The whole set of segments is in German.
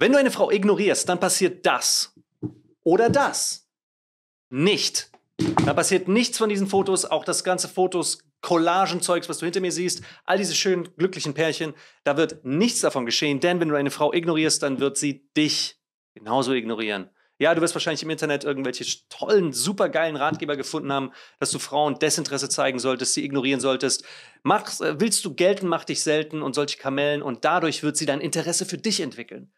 Wenn du eine Frau ignorierst, dann passiert das oder das nicht. Dann passiert nichts von diesen Fotos, auch das ganze Fotos, Collagenzeugs, was du hinter mir siehst, all diese schönen, glücklichen Pärchen, da wird nichts davon geschehen, denn wenn du eine Frau ignorierst, dann wird sie dich genauso ignorieren. Ja, du wirst wahrscheinlich im Internet irgendwelche tollen, supergeilen Ratgeber gefunden haben, dass du Frauen Desinteresse zeigen solltest, sie ignorieren solltest. Mach, äh, willst du gelten, mach dich selten und solche Kamellen und dadurch wird sie dein Interesse für dich entwickeln.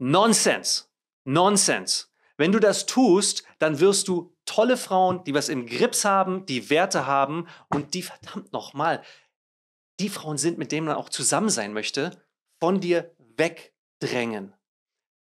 Nonsense. Nonsense. Wenn du das tust, dann wirst du tolle Frauen, die was im Grips haben, die Werte haben und die verdammt nochmal, die Frauen sind, mit denen man auch zusammen sein möchte, von dir wegdrängen.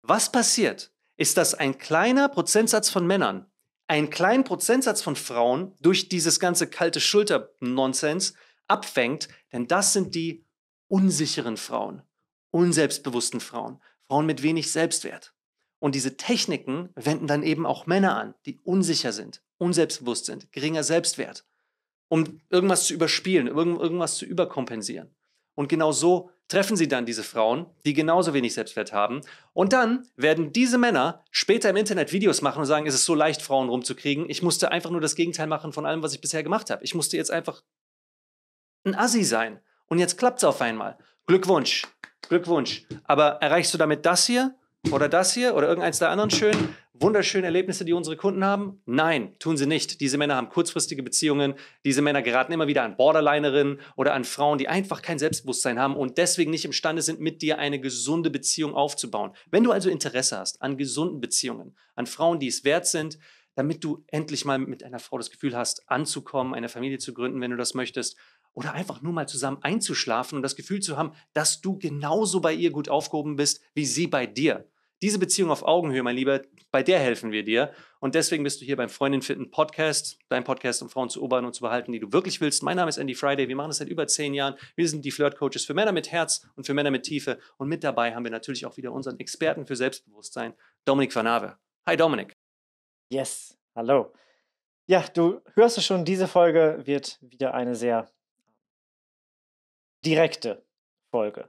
Was passiert, ist, dass ein kleiner Prozentsatz von Männern, ein kleiner Prozentsatz von Frauen durch dieses ganze kalte Schulter-Nonsens abfängt, denn das sind die unsicheren Frauen, unselbstbewussten Frauen. Frauen mit wenig Selbstwert. Und diese Techniken wenden dann eben auch Männer an, die unsicher sind, unselbstbewusst sind, geringer Selbstwert, um irgendwas zu überspielen, irgendwas zu überkompensieren. Und genau so treffen sie dann diese Frauen, die genauso wenig Selbstwert haben. Und dann werden diese Männer später im Internet Videos machen und sagen, es ist so leicht, Frauen rumzukriegen. Ich musste einfach nur das Gegenteil machen von allem, was ich bisher gemacht habe. Ich musste jetzt einfach ein Assi sein. Und jetzt klappt es auf einmal. Glückwunsch, Glückwunsch. Aber erreichst du damit das hier oder das hier oder irgendeins der anderen schönen, wunderschönen Erlebnisse, die unsere Kunden haben? Nein, tun sie nicht. Diese Männer haben kurzfristige Beziehungen. Diese Männer geraten immer wieder an Borderlinerinnen oder an Frauen, die einfach kein Selbstbewusstsein haben und deswegen nicht imstande sind, mit dir eine gesunde Beziehung aufzubauen. Wenn du also Interesse hast an gesunden Beziehungen, an Frauen, die es wert sind, damit du endlich mal mit einer Frau das Gefühl hast, anzukommen, eine Familie zu gründen, wenn du das möchtest, oder einfach nur mal zusammen einzuschlafen und das Gefühl zu haben, dass du genauso bei ihr gut aufgehoben bist wie sie bei dir. Diese Beziehung auf Augenhöhe, mein Lieber, bei der helfen wir dir. Und deswegen bist du hier beim Freundin finden Podcast, dein Podcast, um Frauen zu obern und zu behalten, die du wirklich willst. Mein Name ist Andy Friday. Wir machen das seit über zehn Jahren. Wir sind die Flirt Coaches für Männer mit Herz und für Männer mit Tiefe. Und mit dabei haben wir natürlich auch wieder unseren Experten für Selbstbewusstsein, Dominik Vanave. Hi, Dominik. Yes, hallo. Ja, du hörst es schon, diese Folge wird wieder eine sehr direkte Folge.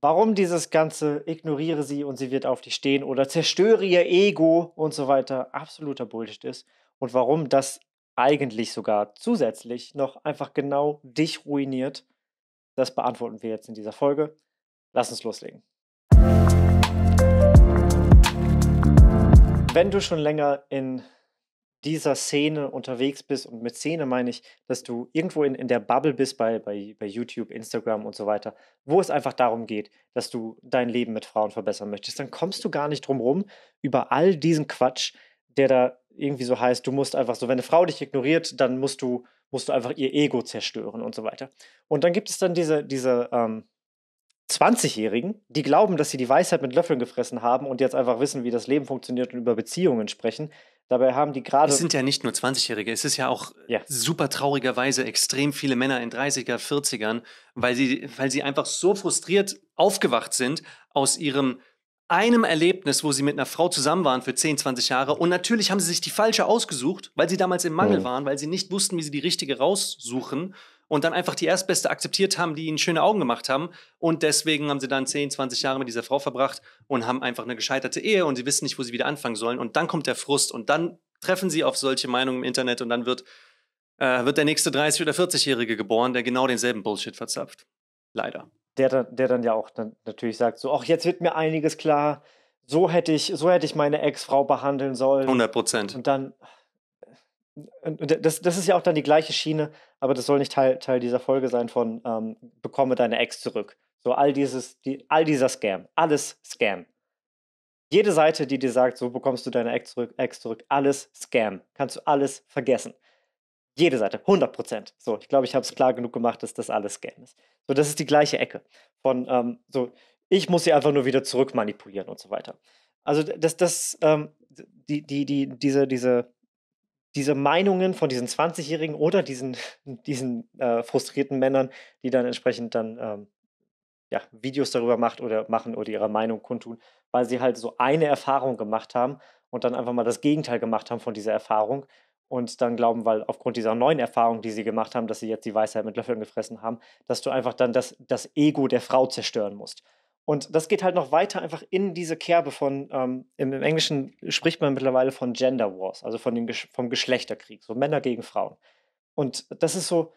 Warum dieses ganze ignoriere sie und sie wird auf dich stehen oder zerstöre ihr Ego und so weiter absoluter Bullshit ist und warum das eigentlich sogar zusätzlich noch einfach genau dich ruiniert, das beantworten wir jetzt in dieser Folge. Lass uns loslegen. Wenn du schon länger in dieser Szene unterwegs bist. Und mit Szene meine ich, dass du irgendwo in, in der Bubble bist bei, bei, bei YouTube, Instagram und so weiter, wo es einfach darum geht, dass du dein Leben mit Frauen verbessern möchtest. Dann kommst du gar nicht drum rum über all diesen Quatsch, der da irgendwie so heißt, du musst einfach so, wenn eine Frau dich ignoriert, dann musst du, musst du einfach ihr Ego zerstören und so weiter. Und dann gibt es dann diese, diese ähm, 20-Jährigen, die glauben, dass sie die Weisheit mit Löffeln gefressen haben und jetzt einfach wissen, wie das Leben funktioniert und über Beziehungen sprechen, Dabei haben die gerade. Es sind ja nicht nur 20-Jährige, es ist ja auch ja. super traurigerweise extrem viele Männer in 30er, 40ern, weil sie, weil sie einfach so frustriert aufgewacht sind aus ihrem einem Erlebnis, wo sie mit einer Frau zusammen waren für 10, 20 Jahre. Und natürlich haben sie sich die falsche ausgesucht, weil sie damals im Mangel mhm. waren, weil sie nicht wussten, wie sie die richtige raussuchen und dann einfach die Erstbeste akzeptiert haben, die ihnen schöne Augen gemacht haben. Und deswegen haben sie dann 10, 20 Jahre mit dieser Frau verbracht und haben einfach eine gescheiterte Ehe und sie wissen nicht, wo sie wieder anfangen sollen. Und dann kommt der Frust und dann treffen sie auf solche Meinungen im Internet und dann wird, äh, wird der nächste 30- oder 40-Jährige geboren, der genau denselben Bullshit verzapft. Leider. Der, der dann ja auch dann natürlich sagt, so, ach, jetzt wird mir einiges klar, so hätte ich, so hätte ich meine Ex-Frau behandeln sollen. 100 Prozent. Und dann, und äh, das, das ist ja auch dann die gleiche Schiene, aber das soll nicht Teil, Teil dieser Folge sein von ähm, bekomme deine Ex zurück. So all dieses, die, all dieser Scam, alles Scam. Jede Seite, die dir sagt, so bekommst du deine Ex zurück, Ex zurück, alles Scam. Kannst du alles vergessen. Jede Seite, 100 So, ich glaube, ich habe es klar genug gemacht, dass das alles Scam ist. So, das ist die gleiche Ecke von, ähm, so, ich muss sie einfach nur wieder zurück manipulieren und so weiter. Also, das, das, ähm, die, die, die, diese, diese diese Meinungen von diesen 20-Jährigen oder diesen, diesen äh, frustrierten Männern, die dann entsprechend dann ähm, ja, Videos darüber macht oder machen oder ihre Meinung kundtun, weil sie halt so eine Erfahrung gemacht haben und dann einfach mal das Gegenteil gemacht haben von dieser Erfahrung und dann glauben, weil aufgrund dieser neuen Erfahrung, die sie gemacht haben, dass sie jetzt die Weisheit mit Löffeln gefressen haben, dass du einfach dann das, das Ego der Frau zerstören musst. Und das geht halt noch weiter einfach in diese Kerbe von, ähm, im, im, Englischen spricht man mittlerweile von Gender Wars, also von den, vom Geschlechterkrieg, so Männer gegen Frauen. Und das ist so,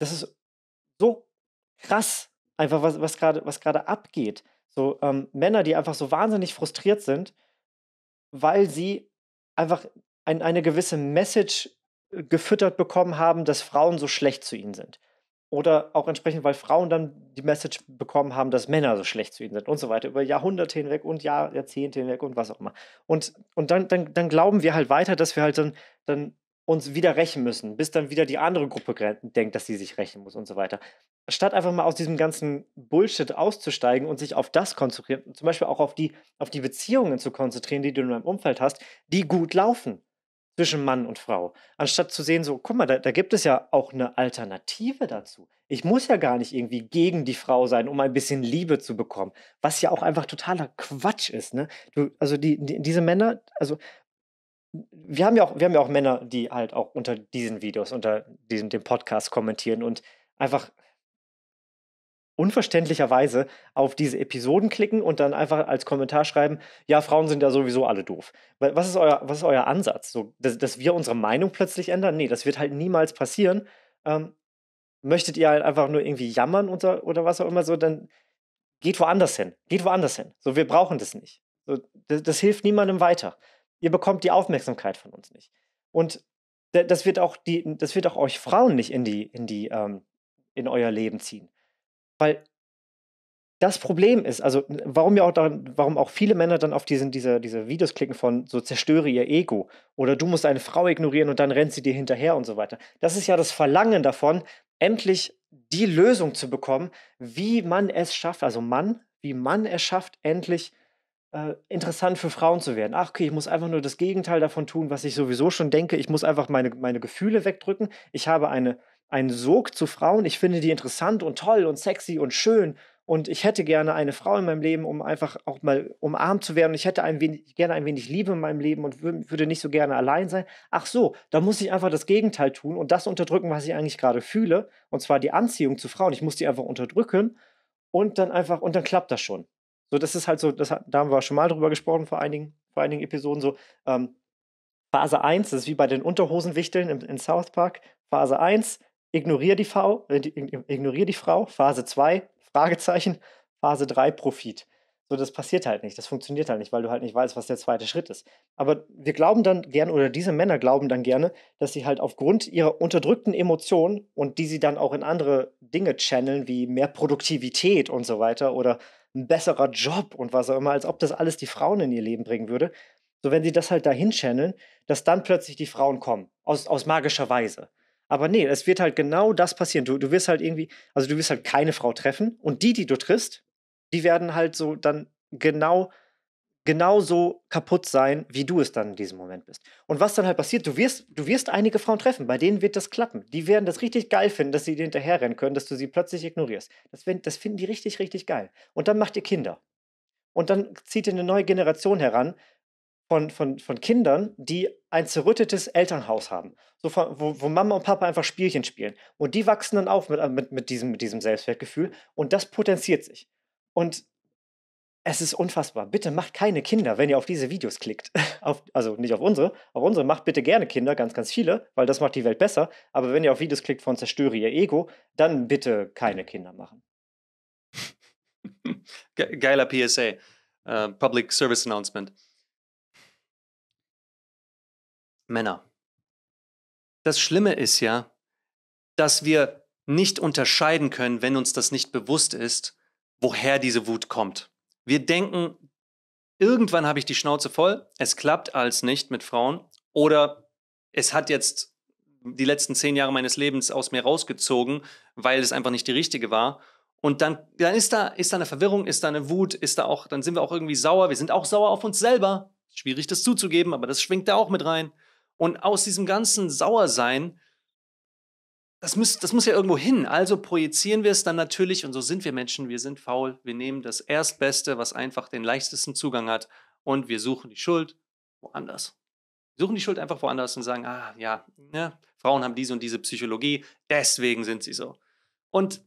das ist so krass, einfach was, was gerade was abgeht. So ähm, Männer, die einfach so wahnsinnig frustriert sind, weil sie einfach ein, eine gewisse Message äh, gefüttert bekommen haben, dass Frauen so schlecht zu ihnen sind. Oder auch entsprechend, weil Frauen dann die Message bekommen haben, dass Männer so schlecht zu ihnen sind und so weiter, über Jahrhunderte hinweg und Jahr, Jahrzehnte hinweg und was auch immer. Und, und dann, dann, dann glauben wir halt weiter, dass wir halt dann, dann uns wieder rächen müssen, bis dann wieder die andere Gruppe denkt, dass sie sich rächen muss und so weiter. Statt einfach mal aus diesem ganzen Bullshit auszusteigen und sich auf das konzentrieren, zum Beispiel auch auf die, auf die Beziehungen zu konzentrieren, die du in deinem Umfeld hast, die gut laufen zwischen Mann und Frau. Anstatt zu sehen, so, guck mal, da, da, gibt es ja auch eine Alternative dazu. Ich muss ja gar nicht irgendwie gegen die Frau sein, um ein bisschen Liebe zu bekommen. Was ja auch einfach totaler Quatsch ist. Ne? Du, also die, die, diese Männer, also wir haben, ja auch, wir haben ja auch Männer, die halt auch unter diesen Videos, unter diesem dem Podcast kommentieren und einfach unverständlicherweise auf diese Episoden klicken und dann einfach als Kommentar schreiben, ja, Frauen sind ja sowieso alle doof. Was ist euer, was ist euer Ansatz? So, dass, dass wir unsere Meinung plötzlich ändern? Nee, das wird halt niemals passieren. Ähm, möchtet ihr halt einfach nur irgendwie jammern oder, oder was auch immer so, dann geht woanders hin. Geht woanders hin. So, wir brauchen das nicht. So, das, das hilft niemandem weiter. Ihr bekommt die Aufmerksamkeit von uns nicht. Und das wird auch die, das wird auch euch Frauen nicht in die, in die, ähm, in euer Leben ziehen. Weil das Problem ist, also warum ja auch daran, warum auch viele Männer dann auf diesen, diese, diese Videos klicken von so zerstöre ihr Ego oder du musst eine Frau ignorieren und dann rennt sie dir hinterher und so weiter. Das ist ja das Verlangen davon, endlich die Lösung zu bekommen, wie man es schafft, also Mann, wie man es schafft, endlich äh, interessant für Frauen zu werden. Ach, okay, ich muss einfach nur das Gegenteil davon tun, was ich sowieso schon denke. Ich muss einfach meine, meine Gefühle wegdrücken. Ich habe eine einen Sog zu Frauen. Ich finde die interessant und toll und sexy und schön. Und ich hätte gerne eine Frau in meinem Leben, um einfach auch mal umarmt zu werden. Und ich hätte ein wenig, gerne ein wenig Liebe in meinem Leben und würde nicht so gerne allein sein. Ach so, da muss ich einfach das Gegenteil tun und das unterdrücken, was ich eigentlich gerade fühle. Und zwar die Anziehung zu Frauen. Ich muss die einfach unterdrücken und dann einfach, und dann klappt das schon. So, das ist halt so, das, da haben wir schon mal drüber gesprochen vor einigen, vor einigen Episoden. So, ähm, Phase 1, das ist wie bei den Unterhosenwichteln in, in South Park. Phase 1, ignoriere die, äh, ignorier die Frau, Phase 2, Fragezeichen, Phase 3, Profit. So, das passiert halt nicht, das funktioniert halt nicht, weil du halt nicht weißt, was der zweite Schritt ist. Aber wir glauben dann gerne, oder diese Männer glauben dann gerne, dass sie halt aufgrund ihrer unterdrückten Emotionen und die sie dann auch in andere Dinge channeln, wie mehr Produktivität und so weiter oder ein besserer Job und was auch immer, als ob das alles die Frauen in ihr Leben bringen würde. So, wenn sie das halt dahin channeln, dass dann plötzlich die Frauen kommen, aus, aus magischer Weise. Aber nee, es wird halt genau das passieren. Du, du wirst halt irgendwie, also du wirst halt keine Frau treffen und die, die du triffst, die werden halt so dann genau genauso kaputt sein, wie du es dann in diesem Moment bist. Und was dann halt passiert, du wirst, du wirst einige Frauen treffen, bei denen wird das klappen. Die werden das richtig geil finden, dass sie dir hinterherrennen können, dass du sie plötzlich ignorierst. Das, das finden die richtig, richtig geil. Und dann macht ihr Kinder. Und dann zieht ihr eine neue Generation heran, von, von, von Kindern, die ein zerrüttetes Elternhaus haben, so von, wo, wo, Mama und Papa einfach Spielchen spielen. Und die wachsen dann auf mit, äh, mit, mit, diesem, mit diesem Selbstwertgefühl und das potenziert sich. Und es ist unfassbar. Bitte macht keine Kinder, wenn ihr auf diese Videos klickt. Auf, also nicht auf unsere, auf unsere macht bitte gerne Kinder, ganz, ganz viele, weil das macht die Welt besser. Aber wenn ihr auf Videos klickt von zerstöre ihr Ego, dann bitte keine Kinder machen. Geiler PSA, uh, äh, Public Service Announcement. Männer. Das Schlimme ist ja, dass wir nicht unterscheiden können, wenn uns das nicht bewusst ist, woher diese Wut kommt. Wir denken, irgendwann habe ich die Schnauze voll, es klappt als nicht mit Frauen oder es hat jetzt die letzten zehn Jahre meines Lebens aus mir rausgezogen, weil es einfach nicht die richtige war. Und dann, dann ist, da, ist da eine Verwirrung, ist da eine Wut, ist da auch, dann sind wir auch irgendwie sauer, wir sind auch sauer auf uns selber. Schwierig, das zuzugeben, aber das schwingt da auch mit rein. Und aus diesem ganzen Sauersein, das muss, das muss ja irgendwo hin. Also projizieren wir es dann natürlich, und so sind wir Menschen, wir sind faul, wir nehmen das Erstbeste, was einfach den leichtesten Zugang hat, und wir suchen die Schuld woanders. Wir suchen die Schuld einfach woanders und sagen, ah ja, ja, ne, Frauen haben diese und diese Psychologie, deswegen sind sie so. Und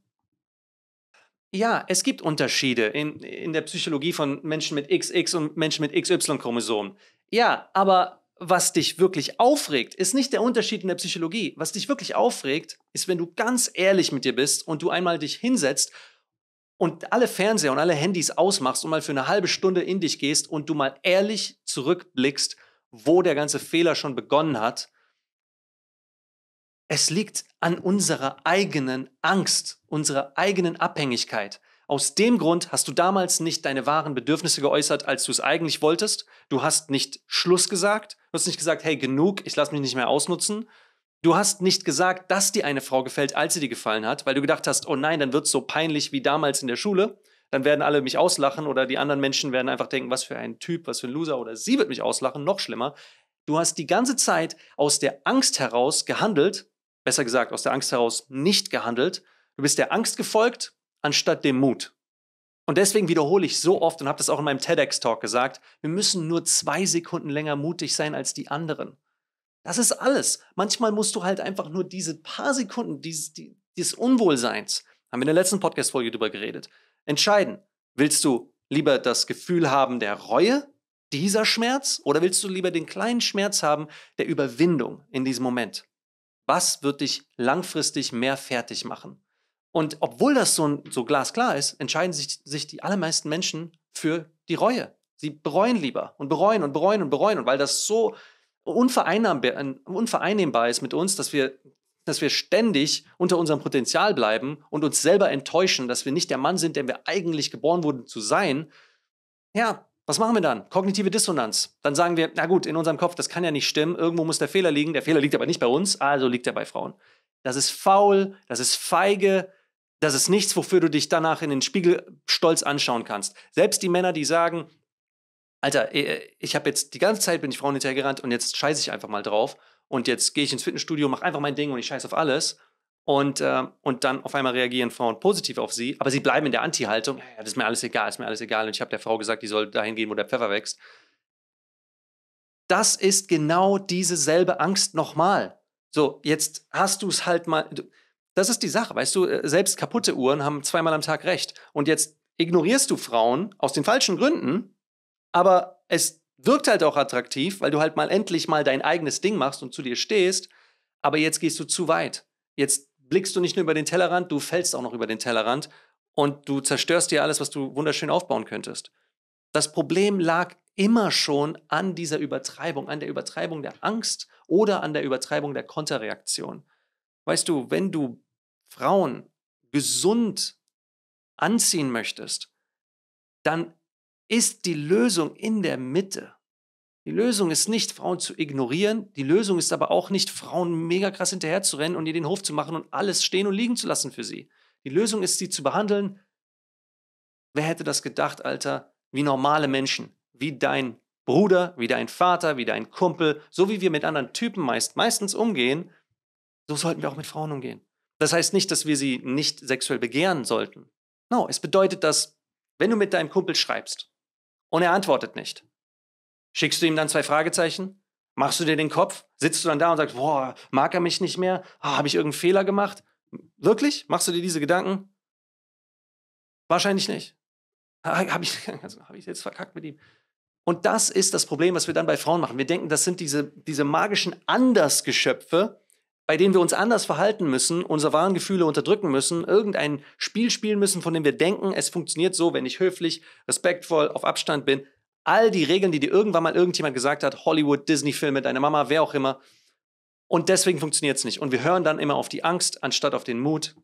ja, es gibt Unterschiede in, in der Psychologie von Menschen mit XX und Menschen mit XY-Chromosomen. Ja, aber was dich wirklich aufregt, ist nicht der Unterschied in der Psychologie. Was dich wirklich aufregt, ist, wenn du ganz ehrlich mit dir bist und du einmal dich hinsetzt und alle Fernseher und alle Handys ausmachst und mal für eine halbe Stunde in dich gehst und du mal ehrlich zurückblickst, wo der ganze Fehler schon begonnen hat. Es liegt an unserer eigenen Angst, unserer eigenen Abhängigkeit. Aus dem Grund hast du damals nicht deine wahren Bedürfnisse geäußert, als du es eigentlich wolltest. Du hast nicht Schluss gesagt. Du hast nicht gesagt, hey, genug, ich lasse mich nicht mehr ausnutzen. Du hast nicht gesagt, dass dir eine Frau gefällt, als sie dir gefallen hat, weil du gedacht hast, oh nein, dann wird es so peinlich wie damals in der Schule. Dann werden alle mich auslachen oder die anderen Menschen werden einfach denken, was für ein Typ, was für ein Loser oder sie wird mich auslachen, noch schlimmer. Du hast die ganze Zeit aus der Angst heraus gehandelt, besser gesagt, aus der Angst heraus nicht gehandelt. Du bist der Angst gefolgt, anstatt dem Mut. Und deswegen wiederhole ich so oft und habe das auch in meinem TEDx-Talk gesagt, wir müssen nur zwei Sekunden länger mutig sein als die anderen. Das ist alles. Manchmal musst du halt einfach nur diese paar Sekunden dieses, dieses Unwohlseins, haben wir in der letzten Podcast-Folge drüber geredet, entscheiden. Willst du lieber das Gefühl haben der Reue, dieser Schmerz, oder willst du lieber den kleinen Schmerz haben der Überwindung in diesem Moment? Was wird dich langfristig mehr fertig machen? Und obwohl das so, so glasklar ist, entscheiden sich, sich die allermeisten Menschen für die Reue. Sie bereuen lieber und bereuen und bereuen und bereuen. Und weil das so unvereinnehmbar ist mit uns, dass wir, dass wir ständig unter unserem Potenzial bleiben und uns selber enttäuschen, dass wir nicht der Mann sind, der wir eigentlich geboren wurden zu sein, ja, was machen wir dann? Kognitive Dissonanz. Dann sagen wir, na gut, in unserem Kopf, das kann ja nicht stimmen, irgendwo muss der Fehler liegen, der Fehler liegt aber nicht bei uns, also liegt er bei Frauen. Das ist faul, das ist feige, das ist nichts, wofür du dich danach in den Spiegel stolz anschauen kannst. Selbst die Männer, die sagen, Alter, äh, ich habe jetzt die ganze Zeit bin ich Frauen hinterhergerannt und jetzt scheiße ich einfach mal drauf und jetzt gehe ich ins Fitnessstudio, mache einfach mein Ding und ich scheiße auf alles. Und, äh, und dann auf einmal reagieren Frauen positiv auf sie, aber sie bleiben in der Anti-Haltung. Ja, das ist mir alles egal, ist mir alles egal. Und ich habe der Frau gesagt, die soll dahin gehen, wo der Pfeffer wächst. Das ist genau diese selbe Angst nochmal. So, jetzt hast du es halt mal. Das ist die Sache, weißt du, äh, selbst kaputte Uhren haben zweimal am Tag recht. Und jetzt ignorierst du Frauen aus den falschen Gründen, aber es wirkt halt auch attraktiv, weil du halt mal endlich mal dein eigenes Ding machst und zu dir stehst, aber jetzt gehst du zu weit. Jetzt blickst du nicht nur über den Tellerrand, du fällst auch noch über den Tellerrand und du zerstörst dir alles, was du wunderschön aufbauen könntest. Das Problem lag immer schon an dieser Übertreibung, an der Übertreibung der Angst oder an der Übertreibung der Konterreaktion. Weißt du, wenn du Frauen gesund anziehen möchtest, dann ist die Lösung in der Mitte. Die Lösung ist nicht, Frauen zu ignorieren. Die Lösung ist aber auch nicht, Frauen mega krass hinterherzurennen und ihr den Hof zu machen und alles stehen und liegen zu lassen für sie. Die Lösung ist, sie zu behandeln. Wer hätte das gedacht, Alter? Wie normale Menschen. Wie dein Bruder, wie dein Vater, wie dein Kumpel. So wie wir mit anderen Typen meist, meistens umgehen, so sollten wir auch mit Frauen umgehen. Das heißt nicht, dass wir sie nicht sexuell begehren sollten. No, es bedeutet, dass wenn du mit deinem Kumpel schreibst und er antwortet nicht, schickst du ihm dann zwei Fragezeichen? Machst du dir den Kopf? Sitzt du dann da und sagst, boah, mag er mich nicht mehr? Ah, Habe ich irgendeinen Fehler gemacht? Wirklich? Machst du dir diese Gedanken? Wahrscheinlich nicht. Habe ich, also, hab ich jetzt verkackt mit ihm? Und das ist das Problem, was wir dann bei Frauen machen. Wir denken, das sind diese, diese magischen Andersgeschöpfe, bei denen wir uns anders verhalten müssen, unsere wahren Gefühle unterdrücken müssen, irgendein Spiel spielen müssen, von dem wir denken, es funktioniert so, wenn ich höflich, respektvoll, auf Abstand bin. All die Regeln, die dir irgendwann mal irgendjemand gesagt hat, Hollywood, Disney-Filme, deine Mama, wer auch immer. Und deswegen funktioniert es nicht. Und wir hören dann immer auf die Angst anstatt auf den Mut.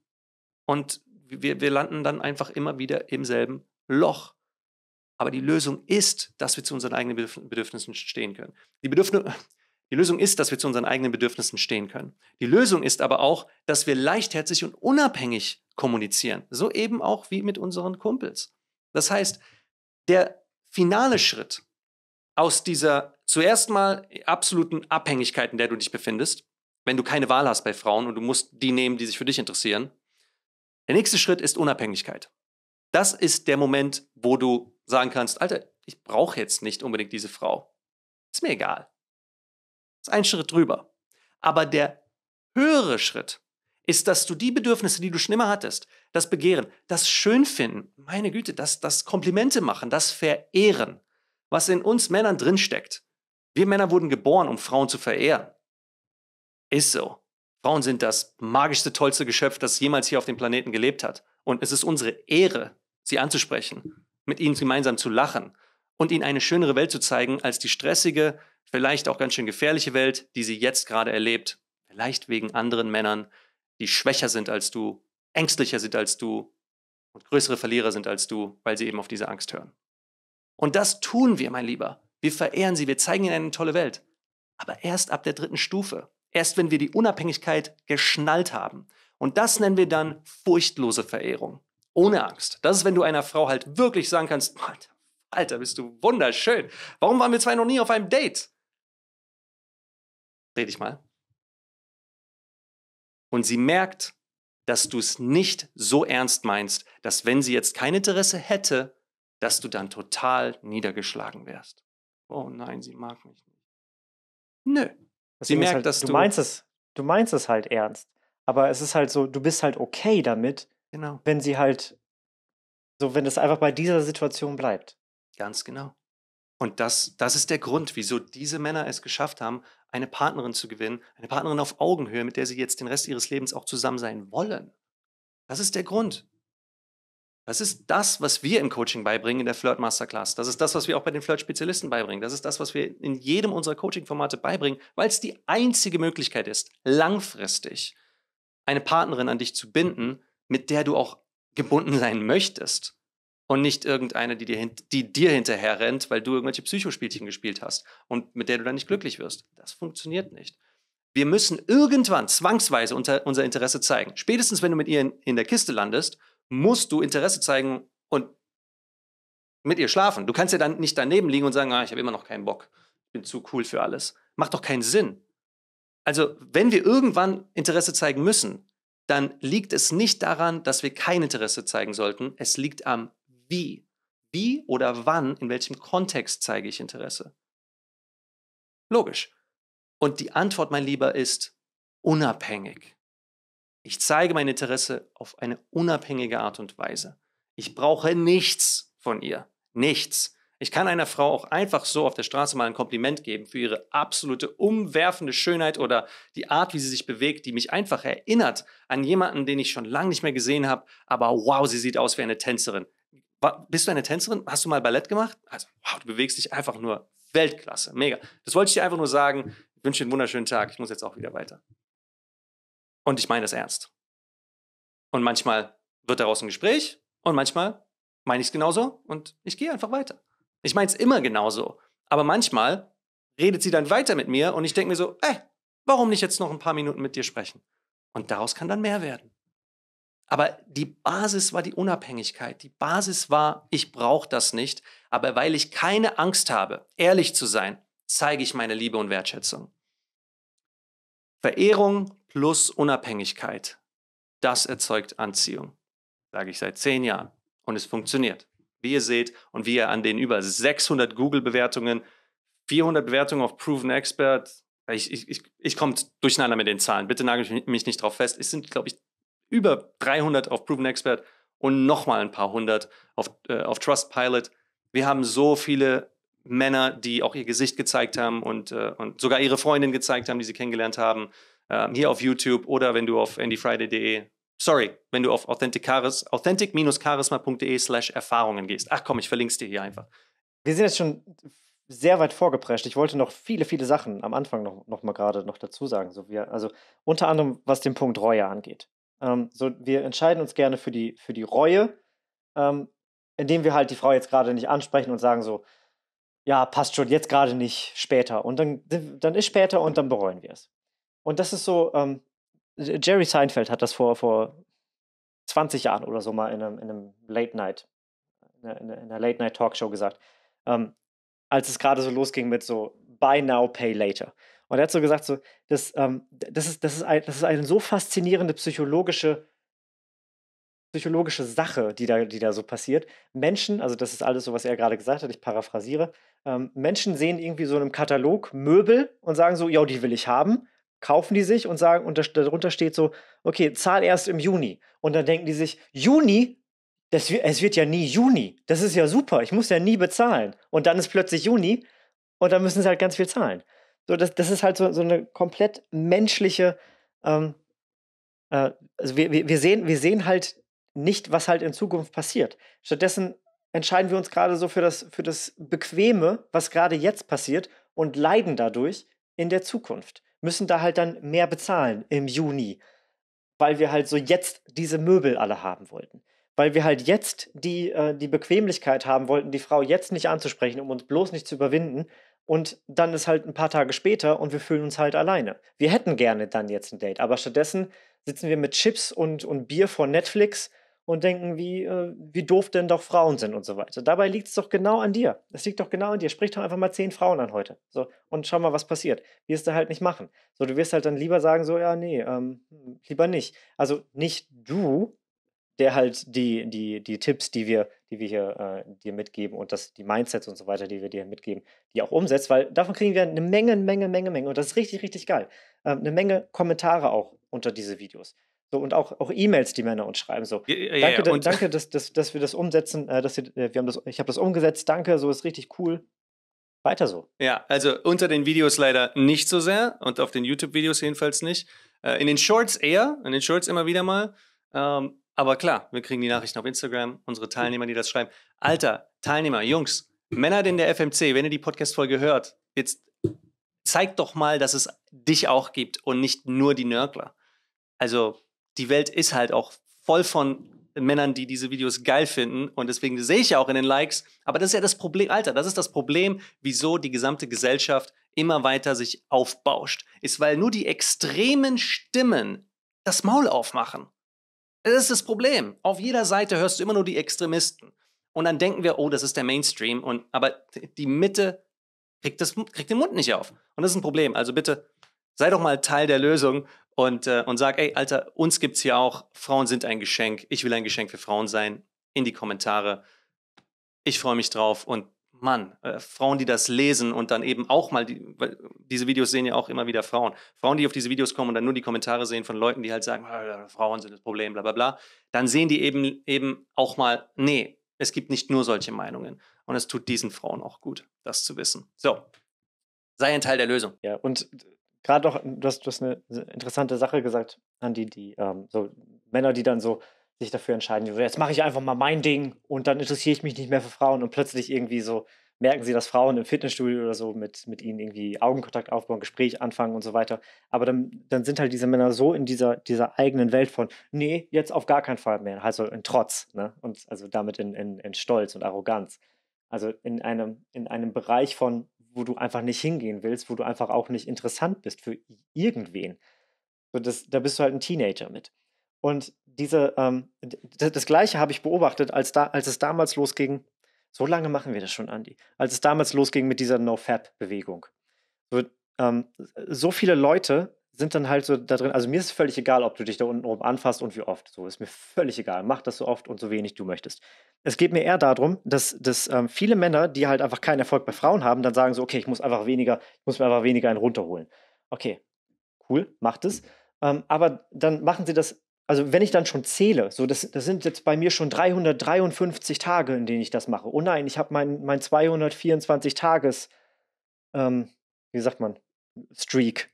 Und wir, wir landen dann einfach immer wieder im selben Loch. Aber die Lösung ist, dass wir zu unseren eigenen Bedürfnissen stehen können. Die Bedürfnisse, die Lösung ist, dass wir zu unseren eigenen Bedürfnissen stehen können. Die Lösung ist aber auch, dass wir leichtherzig und unabhängig kommunizieren. So eben auch wie mit unseren Kumpels. Das heißt, der finale Schritt aus dieser zuerst mal absoluten Abhängigkeit, in der du dich befindest, wenn du keine Wahl hast bei Frauen und du musst die nehmen, die sich für dich interessieren, der nächste Schritt ist Unabhängigkeit. Das ist der Moment, wo du sagen kannst, Alter, ich brauche jetzt nicht unbedingt diese Frau. Ist mir egal ist ein Schritt drüber. Aber der höhere Schritt ist, dass du die Bedürfnisse, die du schon immer hattest, das Begehren, das Schönfinden, meine Güte, das, das Komplimente machen, das Verehren, was in uns Männern drinsteckt. Wir Männer wurden geboren, um Frauen zu verehren. Ist so. Frauen sind das magischste, tollste Geschöpf, das jemals hier auf dem Planeten gelebt hat. Und es ist unsere Ehre, sie anzusprechen, mit ihnen gemeinsam zu lachen und ihnen eine schönere Welt zu zeigen als die stressige, vielleicht auch ganz schön gefährliche Welt, die sie jetzt gerade erlebt, vielleicht wegen anderen Männern, die schwächer sind als du, ängstlicher sind als du und größere Verlierer sind als du, weil sie eben auf diese Angst hören. Und das tun wir, mein Lieber. Wir verehren sie, wir zeigen ihnen eine tolle Welt. Aber erst ab der dritten Stufe, erst wenn wir die Unabhängigkeit geschnallt haben. Und das nennen wir dann furchtlose Verehrung. Ohne Angst. Das ist, wenn du einer Frau halt wirklich sagen kannst, Alter, bist du wunderschön. Warum waren wir zwei noch nie auf einem Date? Dreh dich mal. Und sie merkt, dass du es nicht so ernst meinst, dass wenn sie jetzt kein Interesse hätte, dass du dann total niedergeschlagen wärst. Oh nein, sie mag mich nicht. Nö. Deswegen sie merkt, halt, dass du. Du meinst es, du meinst es halt ernst. Aber es ist halt so, du bist halt okay damit, genau. wenn sie halt, so wenn es einfach bei dieser Situation bleibt. Ganz genau. Und das, das ist der Grund, wieso diese Männer es geschafft haben, eine Partnerin zu gewinnen, eine Partnerin auf Augenhöhe, mit der sie jetzt den Rest ihres Lebens auch zusammen sein wollen. Das ist der Grund. Das ist das, was wir im Coaching beibringen in der Flirt Masterclass. Das ist das, was wir auch bei den Flirt-Spezialisten beibringen. Das ist das, was wir in jedem unserer Coaching-Formate beibringen, weil es die einzige Möglichkeit ist, langfristig eine Partnerin an dich zu binden, mit der du auch gebunden sein möchtest und nicht irgendeine, die dir, die dir hinterher rennt, weil du irgendwelche Psychospielchen gespielt hast und mit der du dann nicht glücklich wirst. Das funktioniert nicht. Wir müssen irgendwann zwangsweise unser Interesse zeigen. Spätestens, wenn du mit ihr in, in der Kiste landest, musst du Interesse zeigen und mit ihr schlafen. Du kannst ja dann nicht daneben liegen und sagen, ah, ich habe immer noch keinen Bock, ich bin zu cool für alles. Macht doch keinen Sinn. Also, wenn wir irgendwann Interesse zeigen müssen, dann liegt es nicht daran, dass wir kein Interesse zeigen sollten. Es liegt am wie. Wie oder wann, in welchem Kontext zeige ich Interesse? Logisch. Und die Antwort, mein Lieber, ist unabhängig. Ich zeige mein Interesse auf eine unabhängige Art und Weise. Ich brauche nichts von ihr. Nichts. Ich kann einer Frau auch einfach so auf der Straße mal ein Kompliment geben für ihre absolute umwerfende Schönheit oder die Art, wie sie sich bewegt, die mich einfach erinnert an jemanden, den ich schon lange nicht mehr gesehen habe. Aber wow, sie sieht aus wie eine Tänzerin bist du eine Tänzerin? Hast du mal Ballett gemacht? Also, wow, du bewegst dich einfach nur Weltklasse, mega. Das wollte ich dir einfach nur sagen. Ich wünsche dir einen wunderschönen Tag. Ich muss jetzt auch wieder weiter. Und ich meine das ernst. Und manchmal wird daraus ein Gespräch und manchmal meine ich es genauso und ich gehe einfach weiter. Ich meine es immer genauso. Aber manchmal redet sie dann weiter mit mir und ich denke mir so, ey, warum nicht jetzt noch ein paar Minuten mit dir sprechen? Und daraus kann dann mehr werden. Aber die Basis war die Unabhängigkeit. Die Basis war, ich brauche das nicht. Aber weil ich keine Angst habe, ehrlich zu sein, zeige ich meine Liebe und Wertschätzung. Verehrung plus Unabhängigkeit, das erzeugt Anziehung. Sage ich seit zehn Jahren. Und es funktioniert. Wie ihr seht und wie ihr an den über 600 Google-Bewertungen, 400 Bewertungen auf Proven Expert, ich, ich, ich, ich komme durcheinander mit den Zahlen, bitte nagel mich nicht drauf fest. Es sind, glaube ich, über 300 auf Proven Expert und nochmal ein paar hundert auf, äh, auf Trustpilot. Wir haben so viele Männer, die auch ihr Gesicht gezeigt haben und, äh, und sogar ihre Freundin gezeigt haben, die sie kennengelernt haben, äh, hier auf YouTube oder wenn du auf andyfriday.de, sorry, wenn du auf authentic-charisma.de slash Erfahrungen gehst. Ach komm, ich verlinke es dir hier einfach. Wir sind jetzt schon sehr weit vorgeprescht. Ich wollte noch viele, viele Sachen am Anfang noch, noch mal gerade noch dazu sagen. So wie, also unter anderem, was den Punkt Reue angeht. Ähm, so, wir entscheiden uns gerne für die, für die Reue, ähm, indem wir halt die Frau jetzt gerade nicht ansprechen und sagen so, ja, passt schon, jetzt gerade nicht, später. Und dann, dann ist später und dann bereuen wir es. Und das ist so, ähm, Jerry Seinfeld hat das vor, vor 20 Jahren oder so mal in einem, in einem Late Night, in einer, einer Late Night Talkshow gesagt, ähm, als es gerade so losging mit so Buy Now, Pay Later. Und er hat so gesagt, so, das, ähm, das, ist, das, ist ein, das ist eine so faszinierende psychologische, psychologische Sache, die da, die da so passiert. Menschen, also das ist alles so, was er gerade gesagt hat, ich paraphrasiere, ähm, Menschen sehen irgendwie so in einem Katalog Möbel und sagen so, ja, die will ich haben, kaufen die sich und sagen, und darunter steht so, okay, zahl erst im Juni. Und dann denken die sich, Juni, das, es wird ja nie Juni. Das ist ja super. Ich muss ja nie bezahlen. Und dann ist plötzlich Juni und dann müssen sie halt ganz viel zahlen. So, das, das ist halt so, so eine komplett menschliche, ähm, äh, also wir, wir, sehen, wir sehen halt nicht, was halt in Zukunft passiert. Stattdessen entscheiden wir uns gerade so für das, für das Bequeme, was gerade jetzt passiert und leiden dadurch in der Zukunft. Müssen da halt dann mehr bezahlen im Juni, weil wir halt so jetzt diese Möbel alle haben wollten. Weil wir halt jetzt die, äh, die Bequemlichkeit haben wollten, die Frau jetzt nicht anzusprechen, um uns bloß nicht zu überwinden, und dann ist halt ein paar Tage später und wir fühlen uns halt alleine. Wir hätten gerne dann jetzt ein Date, aber stattdessen sitzen wir mit Chips und, und Bier vor Netflix und denken, wie, äh, wie doof denn doch Frauen sind und so weiter. Dabei liegt es doch genau an dir. Es liegt doch genau an dir. Sprich doch einfach mal zehn Frauen an heute. So, und schau mal, was passiert. Wirst du halt nicht machen. So, du wirst halt dann lieber sagen, so, ja, nee, ähm, hm, lieber nicht. Also nicht du, der halt die, die, die Tipps, die wir, die wir hier äh, dir mitgeben und das, die Mindsets und so weiter, die wir dir mitgeben, die auch umsetzt, weil davon kriegen wir eine Menge, Menge, Menge, Menge und das ist richtig, richtig geil. Äh, eine Menge Kommentare auch unter diese Videos. So, und auch, auch E-Mails, die Männer uns schreiben. So, ja, ja, danke, ja, danke dass, dass, dass wir das umsetzen, äh, dass wir, äh, wir haben das, ich habe das umgesetzt, danke, so ist richtig cool. Weiter so. Ja, also unter den Videos leider nicht so sehr und auf den YouTube-Videos jedenfalls nicht. Äh, in den Shorts eher, in den Shorts immer wieder mal. Ähm, aber klar, wir kriegen die Nachrichten auf Instagram, unsere Teilnehmer, die das schreiben. Alter, Teilnehmer, Jungs, Männer in der FMC, wenn ihr die Podcast-Folge hört, jetzt zeigt doch mal, dass es dich auch gibt und nicht nur die Nörgler. Also die Welt ist halt auch voll von Männern, die diese Videos geil finden und deswegen sehe ich ja auch in den Likes. Aber das ist ja das Problem, Alter, das ist das Problem, wieso die gesamte Gesellschaft immer weiter sich aufbauscht. Ist, weil nur die extremen Stimmen das Maul aufmachen. Das ist das Problem. Auf jeder Seite hörst du immer nur die Extremisten. Und dann denken wir, oh, das ist der Mainstream. Und, aber die Mitte kriegt, das, kriegt den Mund nicht auf. Und das ist ein Problem. Also bitte, sei doch mal Teil der Lösung und, äh, und sag, ey, Alter, uns gibt's hier auch. Frauen sind ein Geschenk. Ich will ein Geschenk für Frauen sein. In die Kommentare. Ich freue mich drauf und Mann, äh, Frauen, die das lesen und dann eben auch mal, die, diese Videos sehen ja auch immer wieder Frauen, Frauen, die auf diese Videos kommen und dann nur die Kommentare sehen von Leuten, die halt sagen, ah, Frauen sind das Problem, bla bla bla, dann sehen die eben, eben auch mal, nee, es gibt nicht nur solche Meinungen. Und es tut diesen Frauen auch gut, das zu wissen. So, sei ein Teil der Lösung. Ja, und gerade auch, du hast, du hast eine interessante Sache gesagt, Andi, die ähm, so Männer, die dann so, sich dafür entscheiden, jetzt mache ich einfach mal mein Ding und dann interessiere ich mich nicht mehr für Frauen und plötzlich irgendwie so merken sie, dass Frauen im Fitnessstudio oder so mit, mit ihnen irgendwie Augenkontakt aufbauen, Gespräch anfangen und so weiter. Aber dann, dann sind halt diese Männer so in dieser, dieser eigenen Welt von, nee, jetzt auf gar keinen Fall mehr. Also in Trotz, ne? Und also damit in, in, in Stolz und Arroganz. Also in einem, in einem Bereich von, wo du einfach nicht hingehen willst, wo du einfach auch nicht interessant bist für irgendwen. So das, da bist du halt ein Teenager mit. Und diese, ähm, das Gleiche habe ich beobachtet, als, da, als es damals losging. So lange machen wir das schon, Andy. Als es damals losging mit dieser No-Fab-Bewegung. So, ähm, so viele Leute sind dann halt so da drin. Also mir ist es völlig egal, ob du dich da unten oben anfasst und wie oft. So ist mir völlig egal. Mach das so oft und so wenig du möchtest. Es geht mir eher darum, dass, dass ähm, viele Männer, die halt einfach keinen Erfolg bei Frauen haben, dann sagen so, okay, ich muss einfach weniger, ich muss mir einfach weniger einen runterholen. Okay, cool, macht es. Ähm, aber dann machen sie das also wenn ich dann schon zähle, so das, das sind jetzt bei mir schon 353 Tage, in denen ich das mache. Oh nein, ich habe mein, mein 224 Tages, ähm, wie sagt man, Streak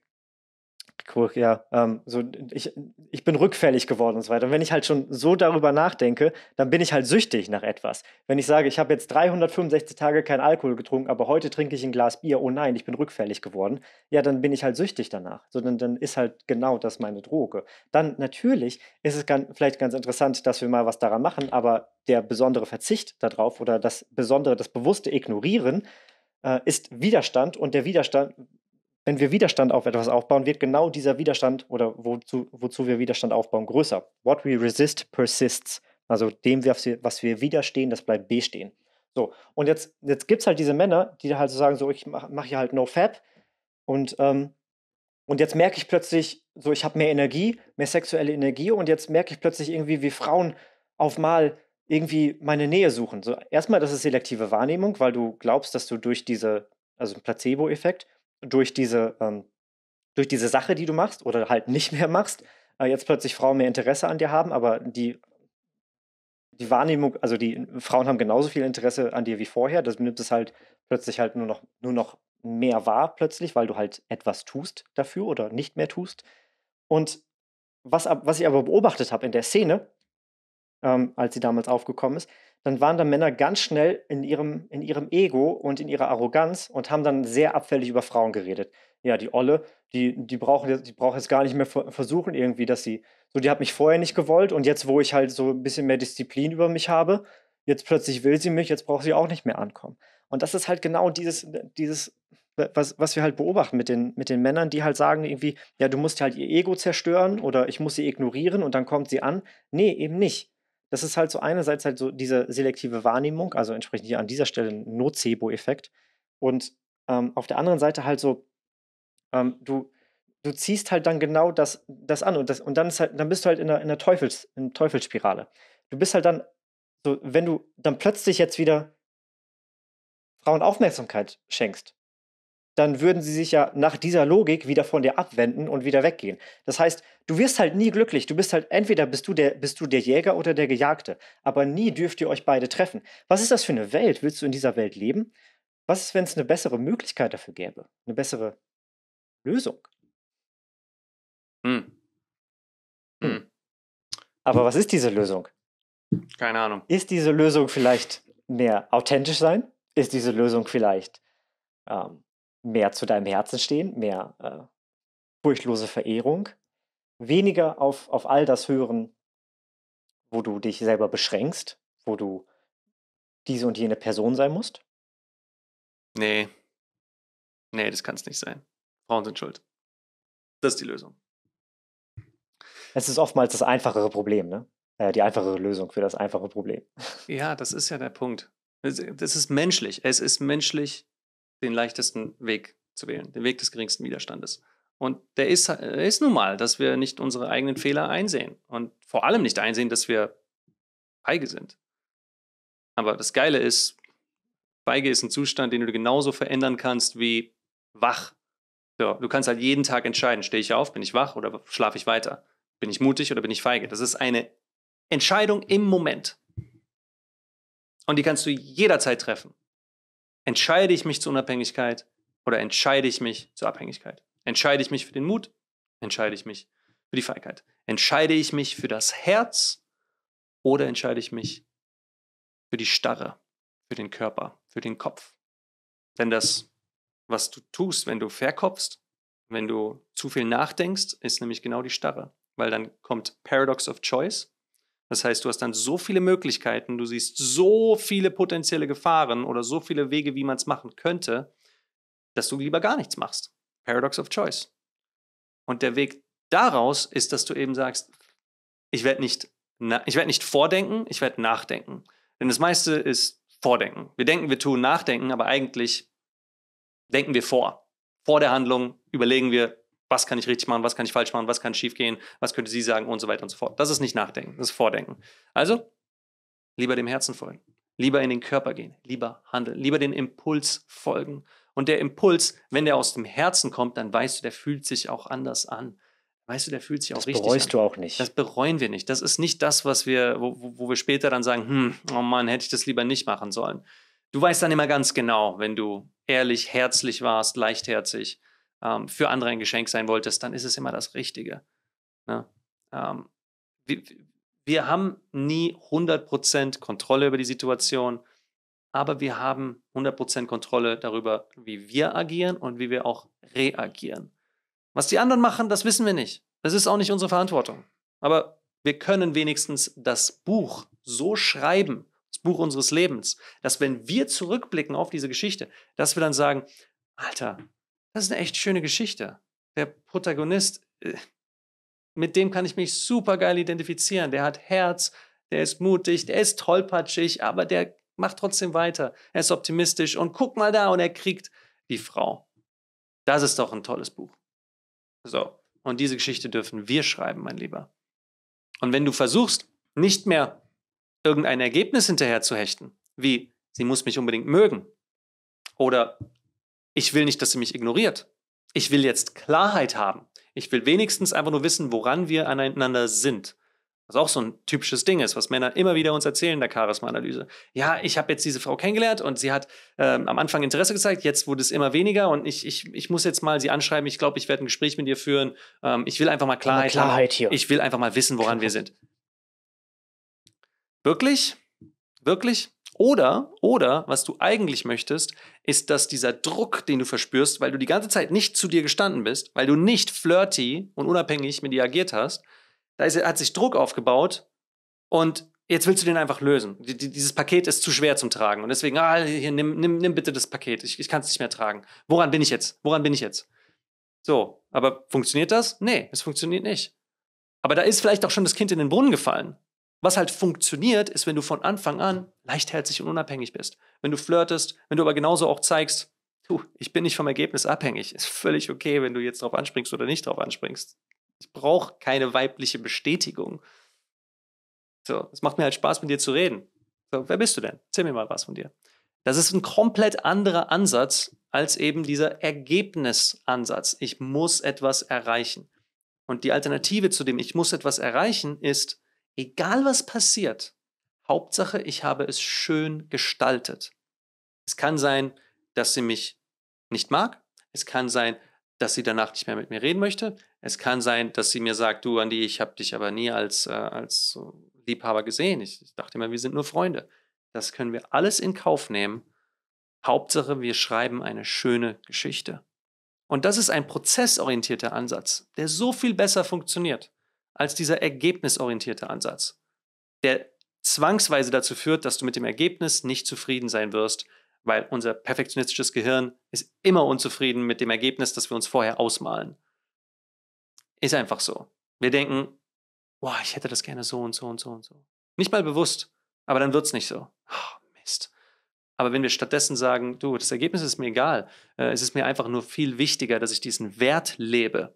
Cool, ja. Ähm, so, ich, ich bin rückfällig geworden und so weiter. Und wenn ich halt schon so darüber nachdenke, dann bin ich halt süchtig nach etwas. Wenn ich sage, ich habe jetzt 365 Tage keinen Alkohol getrunken, aber heute trinke ich ein Glas Bier, oh nein, ich bin rückfällig geworden, ja, dann bin ich halt süchtig danach. So, dann, dann ist halt genau das meine Droge. Dann natürlich ist es ganz, vielleicht ganz interessant, dass wir mal was daran machen, aber der besondere Verzicht darauf oder das besondere, das bewusste Ignorieren, äh, ist Widerstand und der Widerstand wenn wir Widerstand auf etwas aufbauen, wird genau dieser Widerstand oder wozu, wozu wir Widerstand aufbauen, größer. What we resist persists. Also dem, was wir widerstehen, das bleibt bestehen. So, und jetzt, jetzt gibt es halt diese Männer, die halt so sagen, so, ich mache mach hier halt No Fab und, ähm, und jetzt merke ich plötzlich, so, ich habe mehr Energie, mehr sexuelle Energie und jetzt merke ich plötzlich irgendwie, wie Frauen auf mal irgendwie meine Nähe suchen. So, erstmal, das ist selektive Wahrnehmung, weil du glaubst, dass du durch diese, also Placebo-Effekt, durch diese, ähm, durch diese Sache, die du machst oder halt nicht mehr machst, äh, jetzt plötzlich Frauen mehr Interesse an dir haben, aber die, die Wahrnehmung, also die Frauen haben genauso viel Interesse an dir wie vorher, das nimmt es halt plötzlich halt nur noch, nur noch mehr wahr plötzlich, weil du halt etwas tust dafür oder nicht mehr tust. Und was, was ich aber beobachtet habe in der Szene, ähm, als sie damals aufgekommen ist, dann waren da Männer ganz schnell in ihrem, in ihrem Ego und in ihrer Arroganz und haben dann sehr abfällig über Frauen geredet. Ja, die Olle, die, die, braucht, jetzt, die braucht jetzt gar nicht mehr versuchen irgendwie, dass sie, so die hat mich vorher nicht gewollt und jetzt, wo ich halt so ein bisschen mehr Disziplin über mich habe, jetzt plötzlich will sie mich, jetzt braucht sie auch nicht mehr ankommen. Und das ist halt genau dieses, dieses was, was wir halt beobachten mit den, mit den Männern, die halt sagen irgendwie, ja, du musst halt ihr Ego zerstören oder ich muss sie ignorieren und dann kommt sie an. Nee, eben nicht das ist halt so einerseits halt so diese selektive Wahrnehmung, also entsprechend hier an dieser Stelle ein Nocebo-Effekt. Und ähm, auf der anderen Seite halt so, ähm, du, du ziehst halt dann genau das, das an und, das, und dann, ist halt, dann bist du halt in der, in der Teufels, in der Teufelsspirale. Du bist halt dann, so, wenn du dann plötzlich jetzt wieder Frauen Aufmerksamkeit schenkst, dann würden sie sich ja nach dieser Logik wieder von dir abwenden und wieder weggehen. Das heißt, du wirst halt nie glücklich. Du bist halt entweder bist du der bist du der Jäger oder der Gejagte, aber nie dürft ihr euch beide treffen. Was ist das für eine Welt? Willst du in dieser Welt leben? Was ist, wenn es eine bessere Möglichkeit dafür gäbe? Eine bessere Lösung? Hm. Hm. hm. Aber was ist diese Lösung? Keine Ahnung. Ist diese Lösung vielleicht mehr authentisch sein? Ist diese Lösung vielleicht ähm, mehr zu deinem Herzen stehen, mehr äh, furchtlose Verehrung, weniger auf, auf all das hören, wo du dich selber beschränkst, wo du diese und jene Person sein musst? Nee. Nee, das kann es nicht sein. Frauen sind schuld. Das ist die Lösung. Es ist oftmals das einfachere Problem, ne? Äh, die einfachere Lösung für das einfache Problem. Ja, das ist ja der Punkt. Das ist menschlich. Es ist menschlich, den leichtesten Weg zu wählen, den Weg des geringsten Widerstandes. Und der ist, äh, ist nun mal, dass wir nicht unsere eigenen Fehler einsehen und vor allem nicht einsehen, dass wir feige sind. Aber das Geile ist, feige ist ein Zustand, den du genauso verändern kannst wie wach. So, du kannst halt jeden Tag entscheiden, stehe ich auf, bin ich wach oder schlafe ich weiter? Bin ich mutig oder bin ich feige? Das ist eine Entscheidung im Moment. Und die kannst du jederzeit treffen. Entscheide ich mich zur Unabhängigkeit oder entscheide ich mich zur Abhängigkeit? Entscheide ich mich für den Mut? Entscheide ich mich für die Feigheit? Entscheide ich mich für das Herz oder entscheide ich mich für die Starre, für den Körper, für den Kopf? Denn das, was du tust, wenn du verkopfst, wenn du zu viel nachdenkst, ist nämlich genau die Starre, weil dann kommt Paradox of Choice das heißt, du hast dann so viele Möglichkeiten, du siehst so viele potenzielle Gefahren oder so viele Wege, wie man es machen könnte, dass du lieber gar nichts machst. Paradox of Choice. Und der Weg daraus ist, dass du eben sagst, ich werde nicht, werd nicht vordenken, ich werde nachdenken. Denn das meiste ist Vordenken. Wir denken, wir tun Nachdenken, aber eigentlich denken wir vor. Vor der Handlung überlegen wir, was kann ich richtig machen, was kann ich falsch machen, was kann schief gehen, was könnte sie sagen und so weiter und so fort. Das ist nicht Nachdenken, das ist Vordenken. Also, lieber dem Herzen folgen, lieber in den Körper gehen, lieber handeln, lieber den Impuls folgen. Und der Impuls, wenn der aus dem Herzen kommt, dann weißt du, der fühlt sich auch anders an. Weißt du, der fühlt sich auch das richtig. Das bereust du auch nicht. Das bereuen wir nicht. Das ist nicht das, was wir, wo, wo wir später dann sagen, hm, oh Mann, hätte ich das lieber nicht machen sollen. Du weißt dann immer ganz genau, wenn du ehrlich, herzlich warst, leichtherzig, ähm, für andere ein Geschenk sein wolltest, dann ist es immer das Richtige. Ne? Ähm, wir, wir haben nie 100% Kontrolle über die Situation, aber wir haben 100% Kontrolle darüber, wie wir agieren und wie wir auch reagieren. Was die anderen machen, das wissen wir nicht. Das ist auch nicht unsere Verantwortung. Aber wir können wenigstens das Buch so schreiben, das Buch unseres Lebens, dass wenn wir zurückblicken auf diese Geschichte, dass wir dann sagen, Alter, das ist eine echt schöne Geschichte. Der Protagonist, äh, mit dem kann ich mich super geil identifizieren. Der hat Herz, der ist mutig, der ist tollpatschig, aber der macht trotzdem weiter. Er ist optimistisch und guck mal da und er kriegt die Frau. Das ist doch ein tolles Buch. So, und diese Geschichte dürfen wir schreiben, mein Lieber. Und wenn du versuchst, nicht mehr irgendein Ergebnis hinterher zu hechten, wie sie muss mich unbedingt mögen oder ich will nicht, dass sie mich ignoriert. Ich will jetzt Klarheit haben. Ich will wenigstens einfach nur wissen, woran wir aneinander sind. Was auch so ein typisches Ding ist, was Männer immer wieder uns erzählen in der Charisma-Analyse. Ja, ich habe jetzt diese Frau kennengelernt und sie hat ähm, am Anfang Interesse gezeigt, jetzt wurde es immer weniger und ich, ich, ich muss jetzt mal sie anschreiben, ich glaube, ich werde ein Gespräch mit ihr führen. Ähm, ich will einfach mal Klarheit, Klarheit haben. Hier. Ich will einfach mal wissen, woran wir sind. Wirklich? Wirklich? Oder, oder, was du eigentlich möchtest, ist, dass dieser Druck, den du verspürst, weil du die ganze Zeit nicht zu dir gestanden bist, weil du nicht flirty und unabhängig mit dir agiert hast, da ist, hat sich Druck aufgebaut und jetzt willst du den einfach lösen. dieses Paket ist zu schwer zum Tragen und deswegen, ah, hier, nimm, nimm, nimm bitte das Paket, ich, ich kann es nicht mehr tragen. Woran bin ich jetzt? Woran bin ich jetzt? So, aber funktioniert das? Nee, es funktioniert nicht. Aber da ist vielleicht auch schon das Kind in den Brunnen gefallen. Was halt funktioniert, ist, wenn du von Anfang an leichtherzig und unabhängig bist. Wenn du flirtest, wenn du aber genauso auch zeigst, du, ich bin nicht vom Ergebnis abhängig. Ist völlig okay, wenn du jetzt drauf anspringst oder nicht drauf anspringst. Ich brauche keine weibliche Bestätigung. So, es macht mir halt Spaß, mit dir zu reden. So, wer bist du denn? Erzähl mir mal was von dir. Das ist ein komplett anderer Ansatz als eben dieser Ergebnisansatz. Ich muss etwas erreichen. Und die Alternative zu dem, ich muss etwas erreichen, ist, Egal was passiert, Hauptsache, ich habe es schön gestaltet. Es kann sein, dass sie mich nicht mag. Es kann sein, dass sie danach nicht mehr mit mir reden möchte. Es kann sein, dass sie mir sagt, du Andi, ich habe dich aber nie als, äh, als Liebhaber gesehen. Ich, ich dachte immer, wir sind nur Freunde. Das können wir alles in Kauf nehmen. Hauptsache, wir schreiben eine schöne Geschichte. Und das ist ein prozessorientierter Ansatz, der so viel besser funktioniert als dieser ergebnisorientierte Ansatz, der zwangsweise dazu führt, dass du mit dem Ergebnis nicht zufrieden sein wirst, weil unser perfektionistisches Gehirn ist immer unzufrieden mit dem Ergebnis, das wir uns vorher ausmalen. Ist einfach so. Wir denken, boah, ich hätte das gerne so und so und so und so. Nicht mal bewusst, aber dann wird es nicht so. Oh, Mist. Aber wenn wir stattdessen sagen, du, das Ergebnis ist mir egal, äh, es ist mir einfach nur viel wichtiger, dass ich diesen Wert lebe,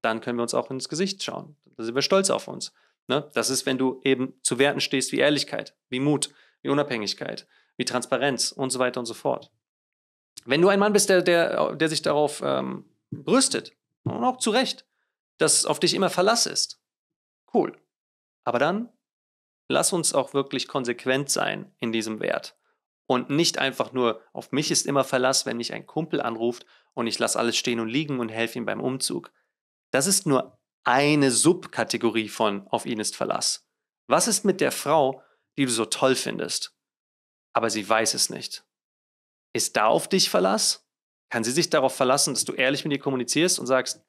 dann können wir uns auch ins Gesicht schauen. Da sind wir stolz auf uns. Ne? Das ist, wenn du eben zu Werten stehst wie Ehrlichkeit, wie Mut, wie Unabhängigkeit, wie Transparenz und so weiter und so fort. Wenn du ein Mann bist, der, der, der sich darauf ähm, brüstet, und auch zu Recht, dass auf dich immer Verlass ist, cool. Aber dann lass uns auch wirklich konsequent sein in diesem Wert. Und nicht einfach nur, auf mich ist immer Verlass, wenn mich ein Kumpel anruft und ich lasse alles stehen und liegen und helfe ihm beim Umzug. Das ist nur eine Subkategorie von auf ihn ist Verlass. Was ist mit der Frau, die du so toll findest, aber sie weiß es nicht? Ist da auf dich Verlass? Kann sie sich darauf verlassen, dass du ehrlich mit ihr kommunizierst und sagst,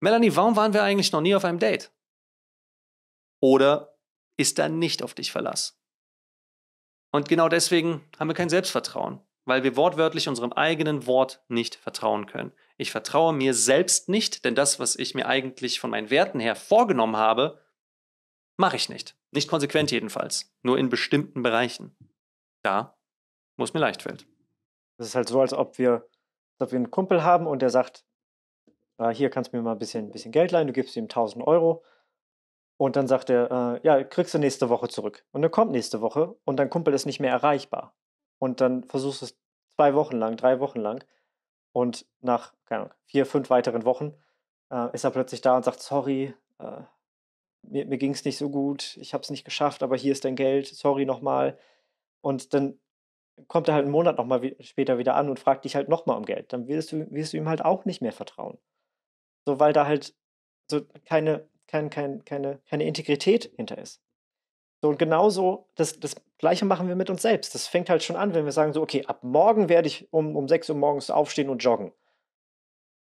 Melanie, warum waren wir eigentlich noch nie auf einem Date? Oder ist da nicht auf dich Verlass? Und genau deswegen haben wir kein Selbstvertrauen, weil wir wortwörtlich unserem eigenen Wort nicht vertrauen können. Ich vertraue mir selbst nicht, denn das, was ich mir eigentlich von meinen Werten her vorgenommen habe, mache ich nicht. Nicht konsequent jedenfalls, nur in bestimmten Bereichen. Da, wo es mir leicht fällt. Das ist halt so, als ob wir, als ob wir einen Kumpel haben und der sagt, äh, hier kannst du mir mal ein bisschen, ein bisschen Geld leihen, du gibst ihm 1000 Euro. Und dann sagt er, äh, ja, kriegst du nächste Woche zurück. Und dann kommt nächste Woche und dein Kumpel ist nicht mehr erreichbar. Und dann versuchst du es zwei Wochen lang, drei Wochen lang und nach Ahnung, vier, fünf weiteren Wochen äh, ist er plötzlich da und sagt, sorry, äh, mir, mir ging es nicht so gut, ich habe es nicht geschafft, aber hier ist dein Geld, sorry nochmal. Und dann kommt er halt einen Monat nochmal später wieder an und fragt dich halt nochmal um Geld. Dann wirst du, wirst du ihm halt auch nicht mehr vertrauen. So, weil da halt so keine, kein, kein, keine, keine Integrität hinter ist. So, und genauso, das, das Gleiche machen wir mit uns selbst. Das fängt halt schon an, wenn wir sagen so, okay, ab morgen werde ich um, um 6 Uhr morgens aufstehen und joggen.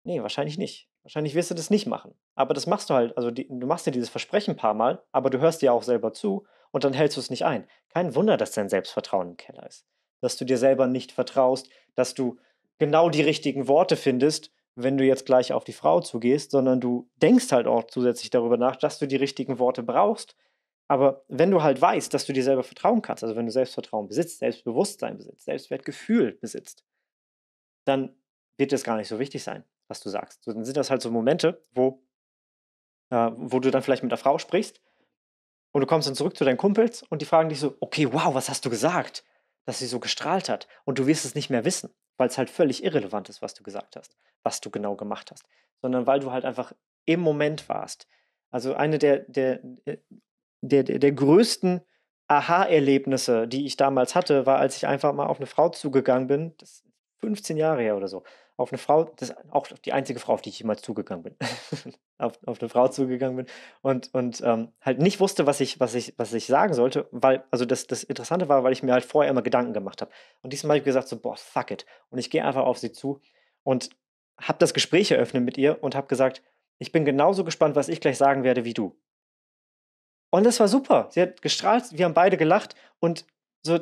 Nee, wahrscheinlich nicht. Wahrscheinlich wirst du das nicht machen. Aber das machst du halt, also die, du machst dir dieses Versprechen ein paar Mal, aber du hörst dir auch selber zu und dann hältst du es nicht ein. Kein Wunder, dass dein Selbstvertrauen im Keller ist. Dass du dir selber nicht vertraust, dass du genau die richtigen Worte findest, wenn du jetzt gleich auf die Frau zugehst, sondern du denkst halt auch zusätzlich darüber nach, dass du die richtigen Worte brauchst, aber wenn du halt weißt, dass du dir selber vertrauen kannst, also wenn du Selbstvertrauen besitzt, Selbstbewusstsein besitzt, Selbstwertgefühl besitzt, dann wird es gar nicht so wichtig sein, was du sagst. So, dann sind das halt so Momente, wo, äh, wo du dann vielleicht mit der Frau sprichst und du kommst dann zurück zu deinen Kumpels und die fragen dich so, okay, wow, was hast du gesagt? Dass sie so gestrahlt hat und du wirst es nicht mehr wissen, weil es halt völlig irrelevant ist, was du gesagt hast, was du genau gemacht hast, sondern weil du halt einfach im Moment warst. Also eine der, der äh, der, der, der größten Aha-Erlebnisse, die ich damals hatte, war, als ich einfach mal auf eine Frau zugegangen bin, das ist 15 Jahre her oder so, auf eine Frau, das ist auch die einzige Frau, auf die ich jemals zugegangen bin, auf, auf, eine Frau zugegangen bin und, und ähm, halt nicht wusste, was ich, was, ich, was ich sagen sollte, weil, also das, das Interessante war, weil ich mir halt vorher immer Gedanken gemacht habe. Und diesmal habe ich gesagt, so, boah, fuck it. Und ich gehe einfach auf sie zu und habe das Gespräch eröffnet mit ihr und habe gesagt, ich bin genauso gespannt, was ich gleich sagen werde wie du. Und das war super. Sie hat gestrahlt, wir haben beide gelacht und so,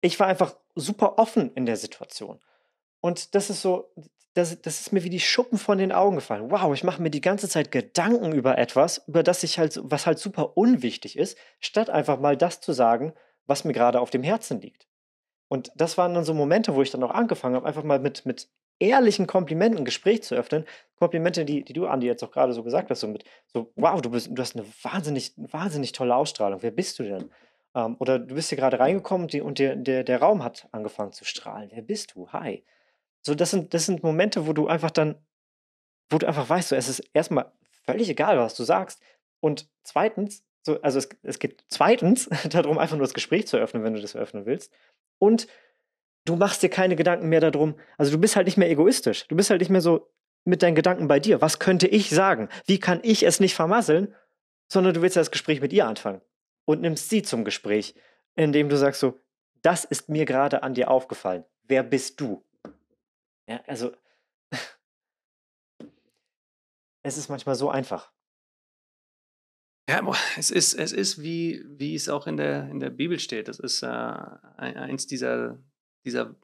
ich war einfach super offen in der Situation. Und das ist so, das, das ist mir wie die Schuppen von den Augen gefallen. Wow, ich mache mir die ganze Zeit Gedanken über etwas, über das ich halt, was halt super unwichtig ist, statt einfach mal das zu sagen, was mir gerade auf dem Herzen liegt. Und das waren dann so Momente, wo ich dann auch angefangen habe, einfach mal mit, mit ehrlichen Komplimenten ein Gespräch zu öffnen. Komplimente, die, die du, Andi, jetzt auch gerade so gesagt hast, so mit so, wow, du, bist, du hast eine wahnsinnig, wahnsinnig tolle Ausstrahlung. Wer bist du denn? Ähm, oder du bist hier gerade reingekommen die, und der, der, der Raum hat angefangen zu strahlen. Wer bist du? Hi. So, das sind, das sind Momente, wo du einfach dann, wo du einfach weißt, so, es ist erstmal völlig egal, was du sagst. Und zweitens, so, also es, es geht zweitens darum, einfach nur das Gespräch zu öffnen, wenn du das öffnen willst. Und du machst dir keine Gedanken mehr darum. Also du bist halt nicht mehr egoistisch. Du bist halt nicht mehr so mit deinen Gedanken bei dir. Was könnte ich sagen? Wie kann ich es nicht vermasseln? Sondern du willst ja das Gespräch mit ihr anfangen und nimmst sie zum Gespräch, indem du sagst so, das ist mir gerade an dir aufgefallen. Wer bist du? Ja, also es ist manchmal so einfach. Ja, es ist, es ist wie, wie es auch in der, in der Bibel steht. Das ist äh, eins dieser dieser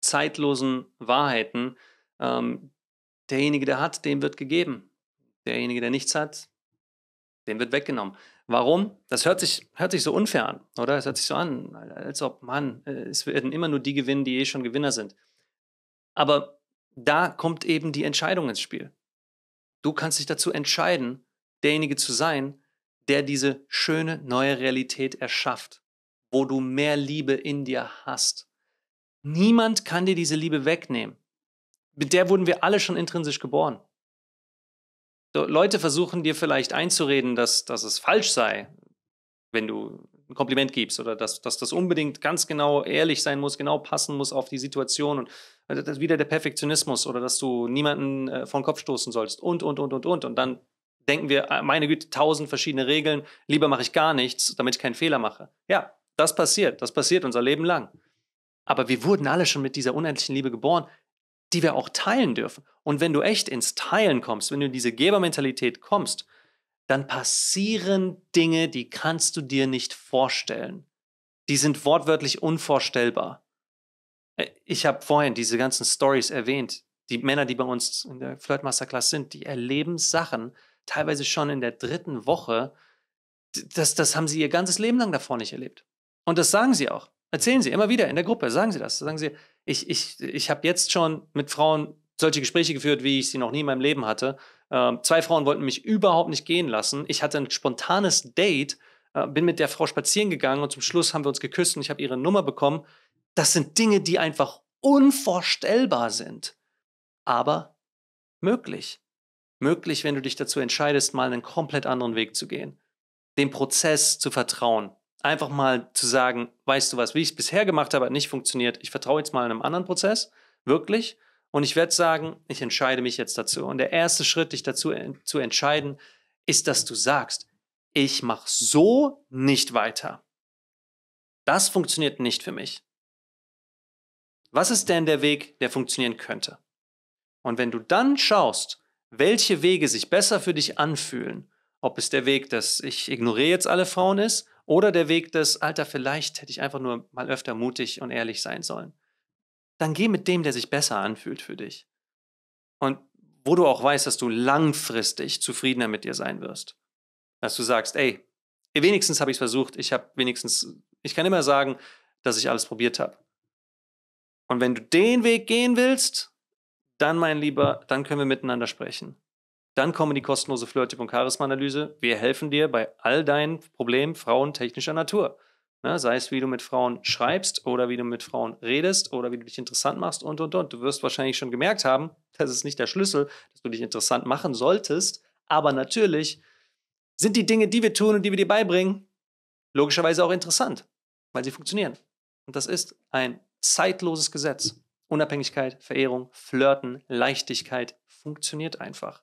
zeitlosen Wahrheiten. Ähm, derjenige, der hat, dem wird gegeben. Derjenige, der nichts hat, dem wird weggenommen. Warum? Das hört sich, hört sich so unfair an, oder? Es hört sich so an, als ob, Mann, äh, es werden immer nur die gewinnen, die eh schon Gewinner sind. Aber da kommt eben die Entscheidung ins Spiel. Du kannst dich dazu entscheiden, derjenige zu sein, der diese schöne neue Realität erschafft, wo du mehr Liebe in dir hast, Niemand kann dir diese Liebe wegnehmen. Mit der wurden wir alle schon intrinsisch geboren. So, Leute versuchen dir vielleicht einzureden, dass, dass es falsch sei, wenn du ein Kompliment gibst oder dass, dass das unbedingt ganz genau ehrlich sein muss, genau passen muss auf die Situation und also das wieder der Perfektionismus oder dass du niemanden äh, vor den Kopf stoßen sollst und, und, und, und, und. Und dann denken wir, ah, meine Güte, tausend verschiedene Regeln, lieber mache ich gar nichts, damit ich keinen Fehler mache. Ja, das passiert, das passiert unser Leben lang. Aber wir wurden alle schon mit dieser unendlichen Liebe geboren, die wir auch teilen dürfen. Und wenn du echt ins Teilen kommst, wenn du in diese Gebermentalität kommst, dann passieren Dinge, die kannst du dir nicht vorstellen. Die sind wortwörtlich unvorstellbar. Äh, ich habe vorhin diese ganzen Stories erwähnt. Die Männer, die bei uns in der Flirtmasterclass sind, die erleben Sachen, teilweise schon in der dritten Woche. Das, das haben sie ihr ganzes Leben lang davor nicht erlebt. Und das sagen sie auch. Erzählen Sie immer wieder in der Gruppe, sagen Sie das. Sagen Sie, ich, ich, ich habe jetzt schon mit Frauen solche Gespräche geführt, wie ich sie noch nie in meinem Leben hatte. Ähm, zwei Frauen wollten mich überhaupt nicht gehen lassen. Ich hatte ein spontanes Date, äh, bin mit der Frau spazieren gegangen und zum Schluss haben wir uns geküsst und ich habe ihre Nummer bekommen. Das sind Dinge, die einfach unvorstellbar sind, aber möglich. Möglich, wenn du dich dazu entscheidest, mal einen komplett anderen Weg zu gehen, dem Prozess zu vertrauen, einfach mal zu sagen, weißt du was, wie ich es bisher gemacht habe, hat nicht funktioniert. Ich vertraue jetzt mal einem anderen Prozess, wirklich. Und ich werde sagen, ich entscheide mich jetzt dazu. Und der erste Schritt, dich dazu zu entscheiden, ist, dass du sagst, ich mache so nicht weiter. Das funktioniert nicht für mich. Was ist denn der Weg, der funktionieren könnte? Und wenn du dann schaust, welche Wege sich besser für dich anfühlen, ob es der Weg, dass ich ignoriere jetzt alle Frauen ist, oder der Weg des, Alter, vielleicht hätte ich einfach nur mal öfter mutig und ehrlich sein sollen. Dann geh mit dem, der sich besser anfühlt für dich. Und wo du auch weißt, dass du langfristig zufriedener mit dir sein wirst. Dass du sagst, ey, wenigstens habe ich es versucht, ich habe wenigstens, ich kann immer sagen, dass ich alles probiert habe. Und wenn du den Weg gehen willst, dann, mein Lieber, dann können wir miteinander sprechen. Dann kommen die kostenlose Flirt-Tipp- und Charisma-Analyse. Wir helfen dir bei all deinen Problemen frauentechnischer Natur. Ne? Sei es, wie du mit Frauen schreibst oder wie du mit Frauen redest oder wie du dich interessant machst und, und, und. Du wirst wahrscheinlich schon gemerkt haben, das ist nicht der Schlüssel, dass du dich interessant machen solltest. Aber natürlich sind die Dinge, die wir tun und die wir dir beibringen, logischerweise auch interessant, weil sie funktionieren. Und das ist ein zeitloses Gesetz. Unabhängigkeit, Verehrung, Flirten, Leichtigkeit funktioniert einfach.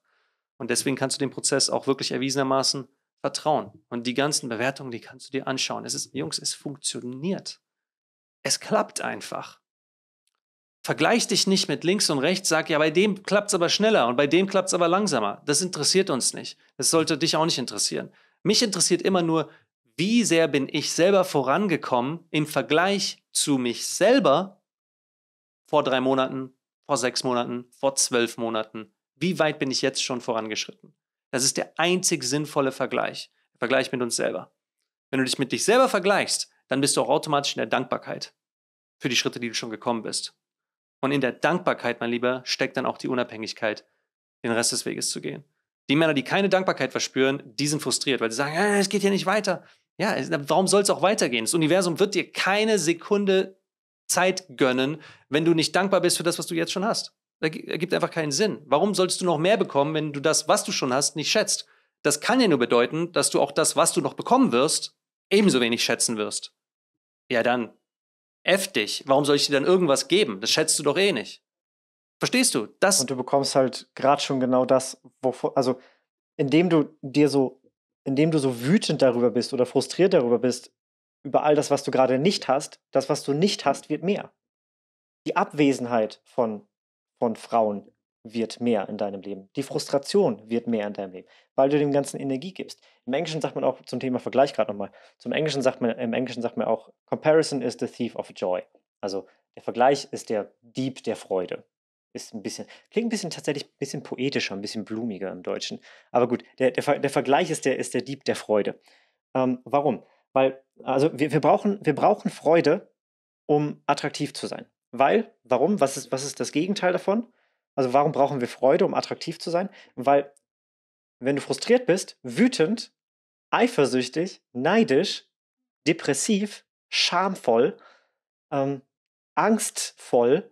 Und deswegen kannst du dem Prozess auch wirklich erwiesenermaßen vertrauen. Und die ganzen Bewertungen, die kannst du dir anschauen. Es ist, Jungs, es funktioniert. Es klappt einfach. Vergleich dich nicht mit links und rechts, sag ja, bei dem klappt es aber schneller und bei dem klappt es aber langsamer. Das interessiert uns nicht. Das sollte dich auch nicht interessieren. Mich interessiert immer nur, wie sehr bin ich selber vorangekommen im Vergleich zu mich selber vor drei Monaten, vor sechs Monaten, vor zwölf Monaten, wie weit bin ich jetzt schon vorangeschritten? Das ist der einzig sinnvolle Vergleich. Vergleich mit uns selber. Wenn du dich mit dich selber vergleichst, dann bist du auch automatisch in der Dankbarkeit für die Schritte, die du schon gekommen bist. Und in der Dankbarkeit, mein Lieber, steckt dann auch die Unabhängigkeit, den Rest des Weges zu gehen. Die Männer, die keine Dankbarkeit verspüren, die sind frustriert, weil sie sagen, ah, es geht hier nicht weiter. Ja, warum soll es auch weitergehen? Das Universum wird dir keine Sekunde Zeit gönnen, wenn du nicht dankbar bist für das, was du jetzt schon hast ergibt einfach keinen Sinn. Warum sollst du noch mehr bekommen, wenn du das, was du schon hast, nicht schätzt? Das kann ja nur bedeuten, dass du auch das, was du noch bekommen wirst, ebenso wenig schätzen wirst. Ja, dann F dich. Warum soll ich dir dann irgendwas geben? Das schätzt du doch eh nicht. Verstehst du? Das und du bekommst halt gerade schon genau das, wovor, also indem du dir so, indem du so wütend darüber bist oder frustriert darüber bist, über all das, was du gerade nicht hast, das, was du nicht hast, wird mehr. Die Abwesenheit von von Frauen wird mehr in deinem Leben. Die Frustration wird mehr in deinem Leben, weil du dem Ganzen Energie gibst. Im Englischen sagt man auch zum Thema Vergleich gerade nochmal. Zum Englischen sagt man, im Englischen sagt man auch, Comparison is the thief of joy. Also der Vergleich ist der Dieb der Freude. Ist ein bisschen, klingt ein bisschen tatsächlich ein bisschen poetischer, ein bisschen blumiger im Deutschen. Aber gut, der, der, der Vergleich ist der, ist der Dieb der Freude. Ähm, warum? Weil, also wir, wir, brauchen, wir brauchen Freude, um attraktiv zu sein. Weil, warum? Was ist, was ist das Gegenteil davon? Also warum brauchen wir Freude, um attraktiv zu sein? Weil, wenn du frustriert bist, wütend, eifersüchtig, neidisch, depressiv, schamvoll, ähm, angstvoll,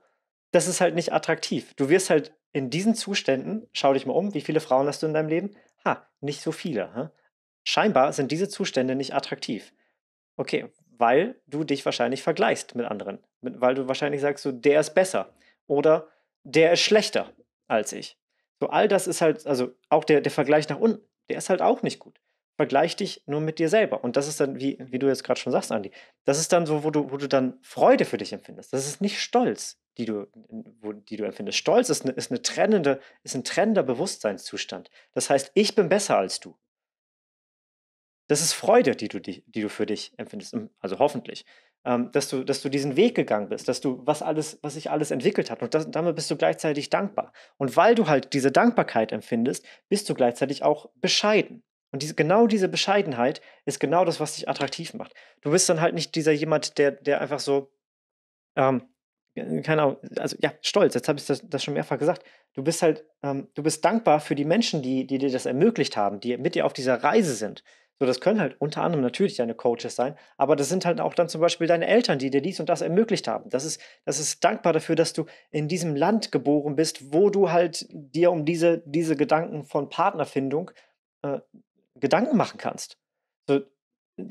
das ist halt nicht attraktiv. Du wirst halt in diesen Zuständen, schau dich mal um, wie viele Frauen hast du in deinem Leben? Ha, nicht so viele. Hä? Scheinbar sind diese Zustände nicht attraktiv. Okay, weil du dich wahrscheinlich vergleichst mit anderen, weil du wahrscheinlich sagst, so, der ist besser oder der ist schlechter als ich. So, all das ist halt, also auch der, der Vergleich nach unten, der ist halt auch nicht gut. Vergleich dich nur mit dir selber. Und das ist dann, wie, wie du jetzt gerade schon sagst, Andi, das ist dann so, wo du, wo du dann Freude für dich empfindest. Das ist nicht Stolz, die du, wo, die du empfindest. Stolz ist, eine, ist, eine trennende, ist ein trennender Bewusstseinszustand. Das heißt, ich bin besser als du das ist Freude, die du, die, die du für dich empfindest, hm, also hoffentlich. Ähm, dass, du, dass du diesen Weg gegangen bist, dass du, was alles, was sich alles entwickelt hat. Und das, damit bist du gleichzeitig dankbar. Und weil du halt diese Dankbarkeit empfindest, bist du gleichzeitig auch bescheiden. Und diese, genau diese Bescheidenheit ist genau das, was dich attraktiv macht. Du bist dann halt nicht dieser jemand, der, der einfach so, ähm, keine Ahnung, also ja, stolz, jetzt habe ich das, das, schon mehrfach gesagt. Du bist halt, ähm, du bist dankbar für die Menschen, die, die dir das ermöglicht haben, die mit dir auf dieser Reise sind. So, das können halt unter anderem natürlich deine Coaches sein, aber das sind halt auch dann zum Beispiel deine Eltern, die dir dies und das ermöglicht haben. Das ist, das ist dankbar dafür, dass du in diesem Land geboren bist, wo du halt dir um diese, diese Gedanken von Partnerfindung äh, Gedanken machen kannst. So,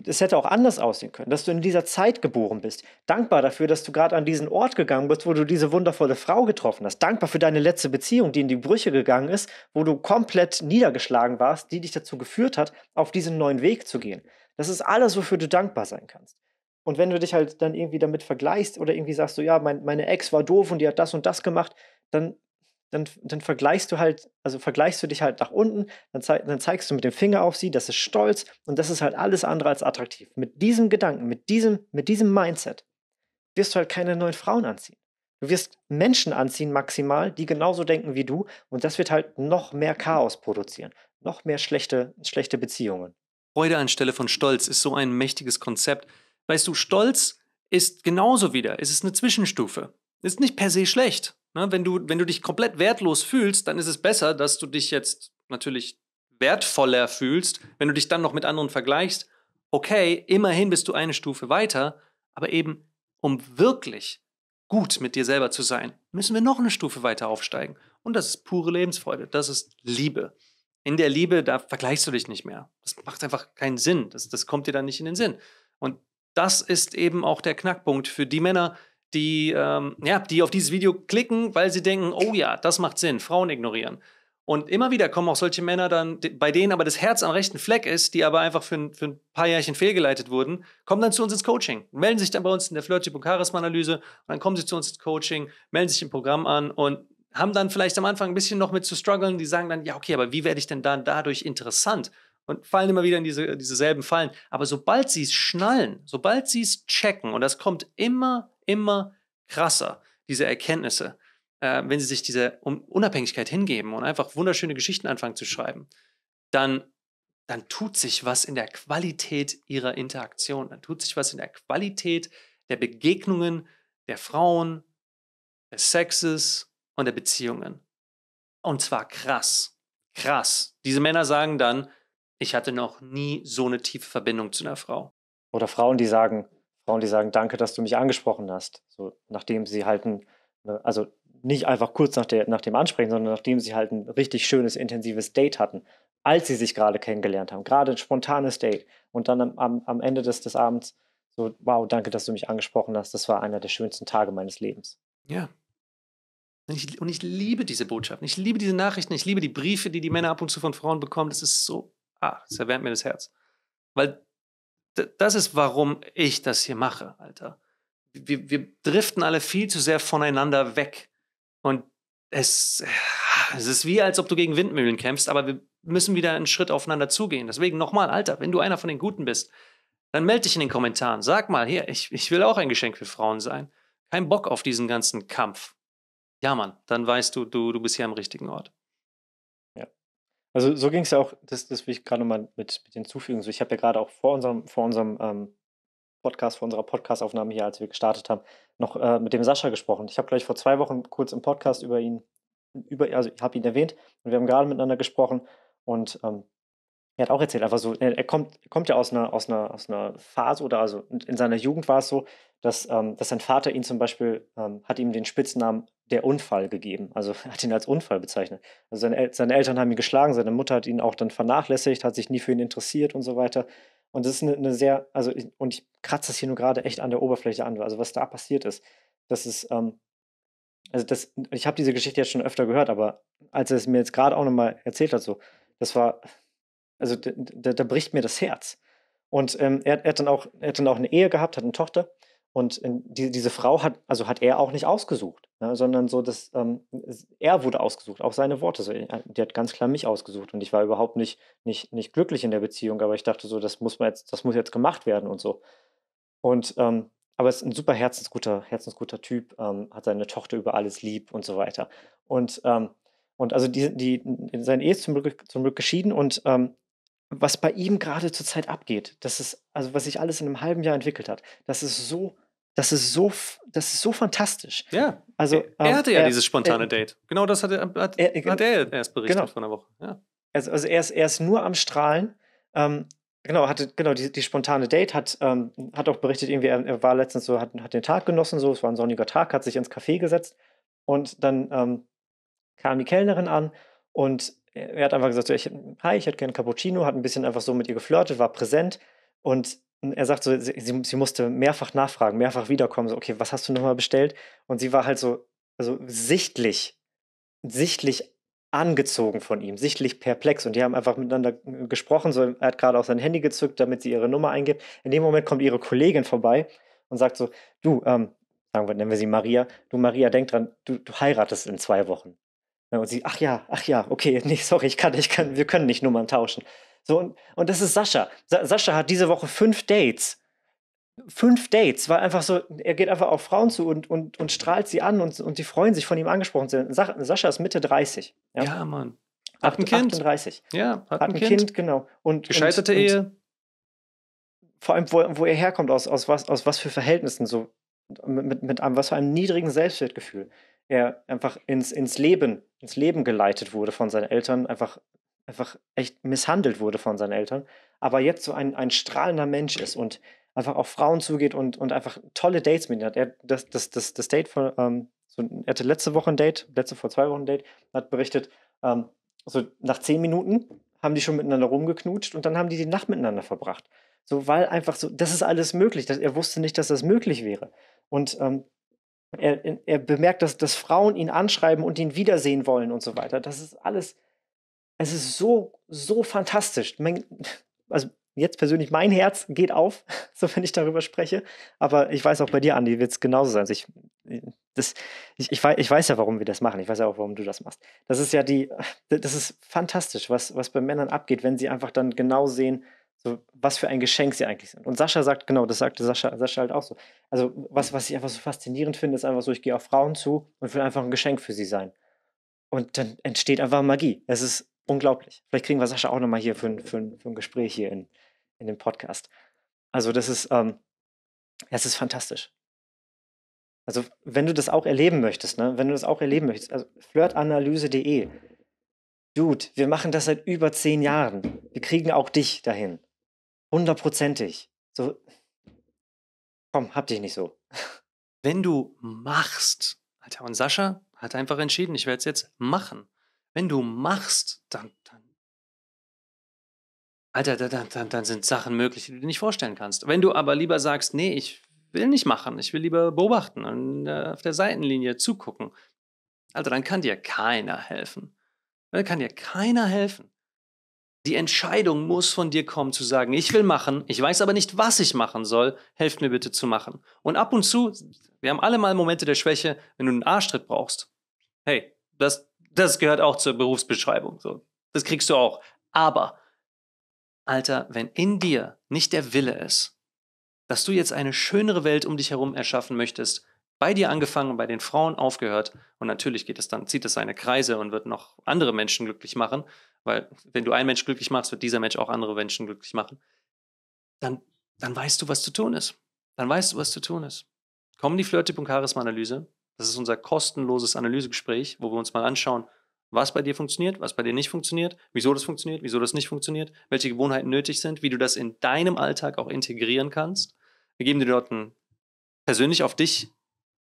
es hätte auch anders aussehen können, dass du in dieser Zeit geboren bist. Dankbar dafür, dass du gerade an diesen Ort gegangen bist, wo du diese wundervolle Frau getroffen hast. Dankbar für deine letzte Beziehung, die in die Brüche gegangen ist, wo du komplett niedergeschlagen warst, die dich dazu geführt hat, auf diesen neuen Weg zu gehen. Das ist alles, wofür du dankbar sein kannst. Und wenn du dich halt dann irgendwie damit vergleichst oder irgendwie sagst, so ja, mein, meine Ex war doof und die hat das und das gemacht, dann dann, dann vergleichst du halt, also vergleichst du dich halt nach unten, dann, zeig, dann zeigst du mit dem Finger auf sie, das ist stolz und das ist halt alles andere als attraktiv. Mit diesem Gedanken, mit diesem, mit diesem Mindset wirst du halt keine neuen Frauen anziehen. Du wirst Menschen anziehen maximal, die genauso denken wie du und das wird halt noch mehr Chaos produzieren, noch mehr schlechte, schlechte Beziehungen. Freude anstelle von Stolz ist so ein mächtiges Konzept. Weißt du, Stolz ist genauso wieder, es ist eine Zwischenstufe. Ist nicht per se schlecht. Ne? Wenn, du, wenn du dich komplett wertlos fühlst, dann ist es besser, dass du dich jetzt natürlich wertvoller fühlst, wenn du dich dann noch mit anderen vergleichst. Okay, immerhin bist du eine Stufe weiter, aber eben, um wirklich gut mit dir selber zu sein, müssen wir noch eine Stufe weiter aufsteigen. Und das ist pure Lebensfreude, das ist Liebe. In der Liebe, da vergleichst du dich nicht mehr. Das macht einfach keinen Sinn. Das, das kommt dir dann nicht in den Sinn. Und das ist eben auch der Knackpunkt für die Männer, die, ähm, ja, die auf dieses Video klicken, weil sie denken, oh ja, das macht Sinn, Frauen ignorieren. Und immer wieder kommen auch solche Männer dann, bei denen aber das Herz am rechten Fleck ist, die aber einfach für ein, für ein paar Jährchen fehlgeleitet wurden, kommen dann zu uns ins Coaching, melden sich dann bei uns in der Flirttyp- und Charisma-Analyse und dann kommen sie zu uns ins Coaching, melden sich im Programm an und haben dann vielleicht am Anfang ein bisschen noch mit zu strugglen, die sagen dann, ja, okay, aber wie werde ich denn dann dadurch interessant? Und fallen immer wieder in diese, diese Fallen. Aber sobald sie es schnallen, sobald sie es checken, und das kommt immer immer krasser, diese Erkenntnisse, äh, wenn sie sich dieser Unabhängigkeit hingeben und einfach wunderschöne Geschichten anfangen zu schreiben, dann, dann tut sich was in der Qualität ihrer Interaktion, dann tut sich was in der Qualität der Begegnungen der Frauen, des Sexes und der Beziehungen. Und zwar krass, krass. Diese Männer sagen dann, ich hatte noch nie so eine tiefe Verbindung zu einer Frau. Oder Frauen, die sagen, Frauen, die sagen, danke, dass du mich angesprochen hast. So, nachdem sie halt ein, ne, also nicht einfach kurz nach, der, nach dem Ansprechen, sondern nachdem sie halt ein richtig schönes, intensives Date hatten, als sie sich gerade kennengelernt haben, gerade ein spontanes Date. Und dann am, am, am Ende des, des Abends so, wow, danke, dass du mich angesprochen hast. Das war einer der schönsten Tage meines Lebens. Ja, und ich, und ich, liebe diese Botschaften, ich liebe diese Nachrichten, ich liebe die Briefe, die die Männer ab und zu von Frauen bekommen. Das ist so, ah, das erwärmt mir das Herz. Weil das ist, warum ich das hier mache, Alter. Wir, wir driften alle viel zu sehr voneinander weg. Und es, es ist wie, als ob du gegen Windmühlen kämpfst, aber wir müssen wieder einen Schritt aufeinander zugehen. Deswegen nochmal, Alter, wenn du einer von den Guten bist, dann melde dich in den Kommentaren. Sag mal, hier, ich, ich will auch ein Geschenk für Frauen sein. Kein Bock auf diesen ganzen Kampf. Ja, Mann, dann weißt du, du, du bist hier am richtigen Ort. Also so ging es ja auch, das, das will ich gerade nochmal mit, mit hinzufügen. So, ich habe ja gerade auch vor unserem, vor unserem ähm, Podcast, vor unserer Podcastaufnahme hier, als wir gestartet haben, noch äh, mit dem Sascha gesprochen. Ich habe gleich vor zwei Wochen kurz im Podcast über ihn, über, also ich habe ihn erwähnt und wir haben gerade miteinander gesprochen und ähm, er hat auch erzählt, einfach so, er kommt, kommt ja aus einer, aus, einer, aus einer Phase oder also in seiner Jugend war es so, dass, ähm, dass sein Vater ihn zum Beispiel, ähm, hat ihm den Spitznamen der Unfall gegeben. Also hat ihn als Unfall bezeichnet. Also seine, El seine, Eltern haben ihn geschlagen, seine Mutter hat ihn auch dann vernachlässigt, hat sich nie für ihn interessiert und so weiter. Und das ist eine, eine sehr, also ich, und ich kratze das hier nur gerade echt an der Oberfläche an, also was da passiert ist. Das ist, ähm, also das, ich habe diese Geschichte jetzt schon öfter gehört, aber als er es mir jetzt gerade auch nochmal erzählt hat, so, das war, also da, da bricht mir das Herz. Und ähm, er, er, hat dann auch, er hat dann auch eine Ehe gehabt, hat eine Tochter und die, diese Frau hat, also hat er auch nicht ausgesucht, ne, sondern so, dass ähm, er wurde ausgesucht, auch seine Worte. So, äh, die hat ganz klar mich ausgesucht und ich war überhaupt nicht, nicht, nicht glücklich in der Beziehung, aber ich dachte so, das muss man jetzt, das muss jetzt gemacht werden und so. Und ähm, aber ist ein super herzensguter, herzensguter Typ, ähm, hat seine Tochter über alles lieb und so weiter. Und, ähm, und also die, die, sein Ehe ist zum Glück, zum Glück geschieden und ähm, was bei ihm gerade zurzeit abgeht, das ist, also was sich alles in einem halben Jahr entwickelt hat, das ist so das ist so, das ist so fantastisch. Ja. Also, er, er ähm, hatte ja er, dieses spontane er, Date. Genau das hat er, hat, er, hat er genau. erst berichtet genau. von der Woche. Ja. Also, also er, ist, er ist nur am Strahlen. Ähm, genau, hatte genau die, die spontane Date, hat, ähm, hat auch berichtet, irgendwie, er, war letztens so, hat, hat den Tag genossen, so, es war ein sonniger Tag, hat sich ins Café gesetzt und dann ähm, kam die Kellnerin an und er hat einfach gesagt, so, ich, hi, ich hätte gerne Cappuccino, hat ein bisschen einfach so mit ihr geflirtet, war präsent und er sagt so, sie, sie musste mehrfach nachfragen, mehrfach wiederkommen, so, okay, was hast du nochmal bestellt? Und sie war halt so, also sichtlich, sichtlich angezogen von ihm, sichtlich perplex. Und die haben einfach miteinander gesprochen. So, er hat gerade auch sein Handy gezückt, damit sie ihre Nummer eingibt. In dem Moment kommt ihre Kollegin vorbei und sagt so: Du, ähm, sagen wir, nennen wir sie Maria. Du, Maria, denk dran, du, du heiratest in zwei Wochen. Und sie, ach ja, ach ja, okay, nee, sorry, ich kann, ich kann, wir können nicht Nummern tauschen. So, und, und das ist Sascha. Sa Sascha hat diese Woche fünf Dates. Fünf Dates, weil einfach so, er geht einfach auf Frauen zu und, und, und strahlt sie an und, und die freuen sich, von ihm angesprochen zu werden. Sascha ist Mitte 30. Ja, ja Mann. Hat Acht, ein Kind. 38. Ja, hat, hat ein, kind. kind. genau. Und, Gescheiterte und, Ehe. Vor allem, wo, wo er herkommt, aus, aus, was, aus was für Verhältnissen, so mit, mit einem, was für einem niedrigen Selbstwertgefühl er einfach ins, ins Leben, ins Leben geleitet wurde von seinen Eltern, einfach einfach echt misshandelt wurde von seinen Eltern, aber jetzt so ein, ein strahlender Mensch ist und einfach auf Frauen zugeht und, und einfach tolle Dates mit ihnen hat. Er, das, das, das, das Date von, ähm, so, er hatte letzte Woche ein Date, letzte vor zwei Wochen ein Date, hat berichtet, ähm, so nach zehn Minuten haben die schon miteinander rumgeknutscht und dann haben die die Nacht miteinander verbracht. So, weil einfach so, das ist alles möglich. Das, er wusste nicht, dass das möglich wäre. Und ähm, er, er bemerkt, dass, dass Frauen ihn anschreiben und ihn wiedersehen wollen und so weiter. Das ist alles es ist so, so fantastisch. Mein, also jetzt persönlich, mein Herz geht auf, so wenn ich darüber spreche. Aber ich weiß auch bei dir, Andi, wird es genauso sein. Also ich, das, ich, ich, weiß, ich weiß ja, warum wir das machen. Ich weiß ja auch, warum du das machst. Das ist ja die, das ist fantastisch, was, was bei Männern abgeht, wenn sie einfach dann genau sehen, so, was für ein Geschenk sie eigentlich sind. Und Sascha sagt, genau, das sagte Sascha, Sascha halt auch so. Also, was, was ich einfach so faszinierend finde, ist einfach so, ich gehe auf Frauen zu und will einfach ein Geschenk für sie sein. Und dann entsteht einfach Magie. Es ist unglaublich. Vielleicht kriegen wir Sascha auch nochmal hier für, für, für ein Gespräch hier in, in dem Podcast. Also das ist, ähm, es ist fantastisch. Also wenn du das auch erleben möchtest, ne? wenn du das auch erleben möchtest, also flirtanalyse.de. Dude, wir machen das seit über zehn Jahren. Wir kriegen auch dich dahin. Hundertprozentig. So, komm, hab dich nicht so. Wenn du machst, Alter, und Sascha hat einfach entschieden, ich werde es jetzt machen. Wenn du machst, dann, dann Alter, dann, dann, dann sind Sachen möglich, die du dir nicht vorstellen kannst. Wenn du aber lieber sagst, nee, ich will nicht machen, ich will lieber beobachten und äh, auf der Seitenlinie zugucken, Alter, dann kann dir keiner helfen. Dann kann dir keiner helfen. Die Entscheidung muss von dir kommen, zu sagen, ich will machen, ich weiß aber nicht, was ich machen soll, helft mir bitte zu machen. Und ab und zu, wir haben alle mal Momente der Schwäche, wenn du einen Arschtritt brauchst. Hey, das, das gehört auch zur Berufsbeschreibung. So. Das kriegst du auch. Aber, Alter, wenn in dir nicht der Wille ist, dass du jetzt eine schönere Welt um dich herum erschaffen möchtest, bei dir angefangen, bei den Frauen aufgehört und natürlich geht es dann, zieht es seine Kreise und wird noch andere Menschen glücklich machen, weil wenn du einen Mensch glücklich machst, wird dieser Mensch auch andere Menschen glücklich machen. Dann, dann weißt du, was zu tun ist. Dann weißt du, was zu tun ist. Kommen die flirt tipp und charisma analyse das ist unser kostenloses Analysegespräch, wo wir uns mal anschauen, was bei dir funktioniert, was bei dir nicht funktioniert, wieso das funktioniert, wieso das nicht funktioniert, welche Gewohnheiten nötig sind, wie du das in deinem Alltag auch integrieren kannst. Wir geben dir dort einen persönlich auf dich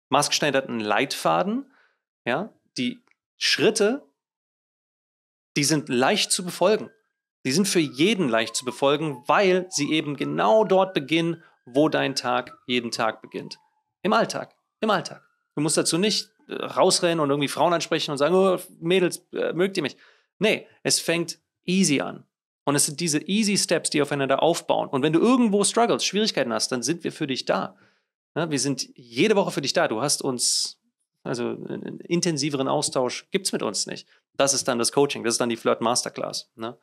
maßgeschneiderten Leitfaden. Ja, die Schritte, die sind leicht zu befolgen. Die sind für jeden leicht zu befolgen, weil sie eben genau dort beginnen, wo dein Tag jeden Tag beginnt. Im Alltag, im Alltag. Du musst dazu nicht äh, rausrennen und irgendwie Frauen ansprechen und sagen, oh, Mädels, äh, mögt ihr mich? Nee, es fängt easy an. Und es sind diese easy Steps, die aufeinander aufbauen. Und wenn du irgendwo struggles, Schwierigkeiten hast, dann sind wir für dich da. Ja, wir sind jede Woche für dich da. Du hast uns, also einen intensiveren Austausch gibt es mit uns nicht. Das ist dann das Coaching, das ist dann die Flirt Masterclass. Ne?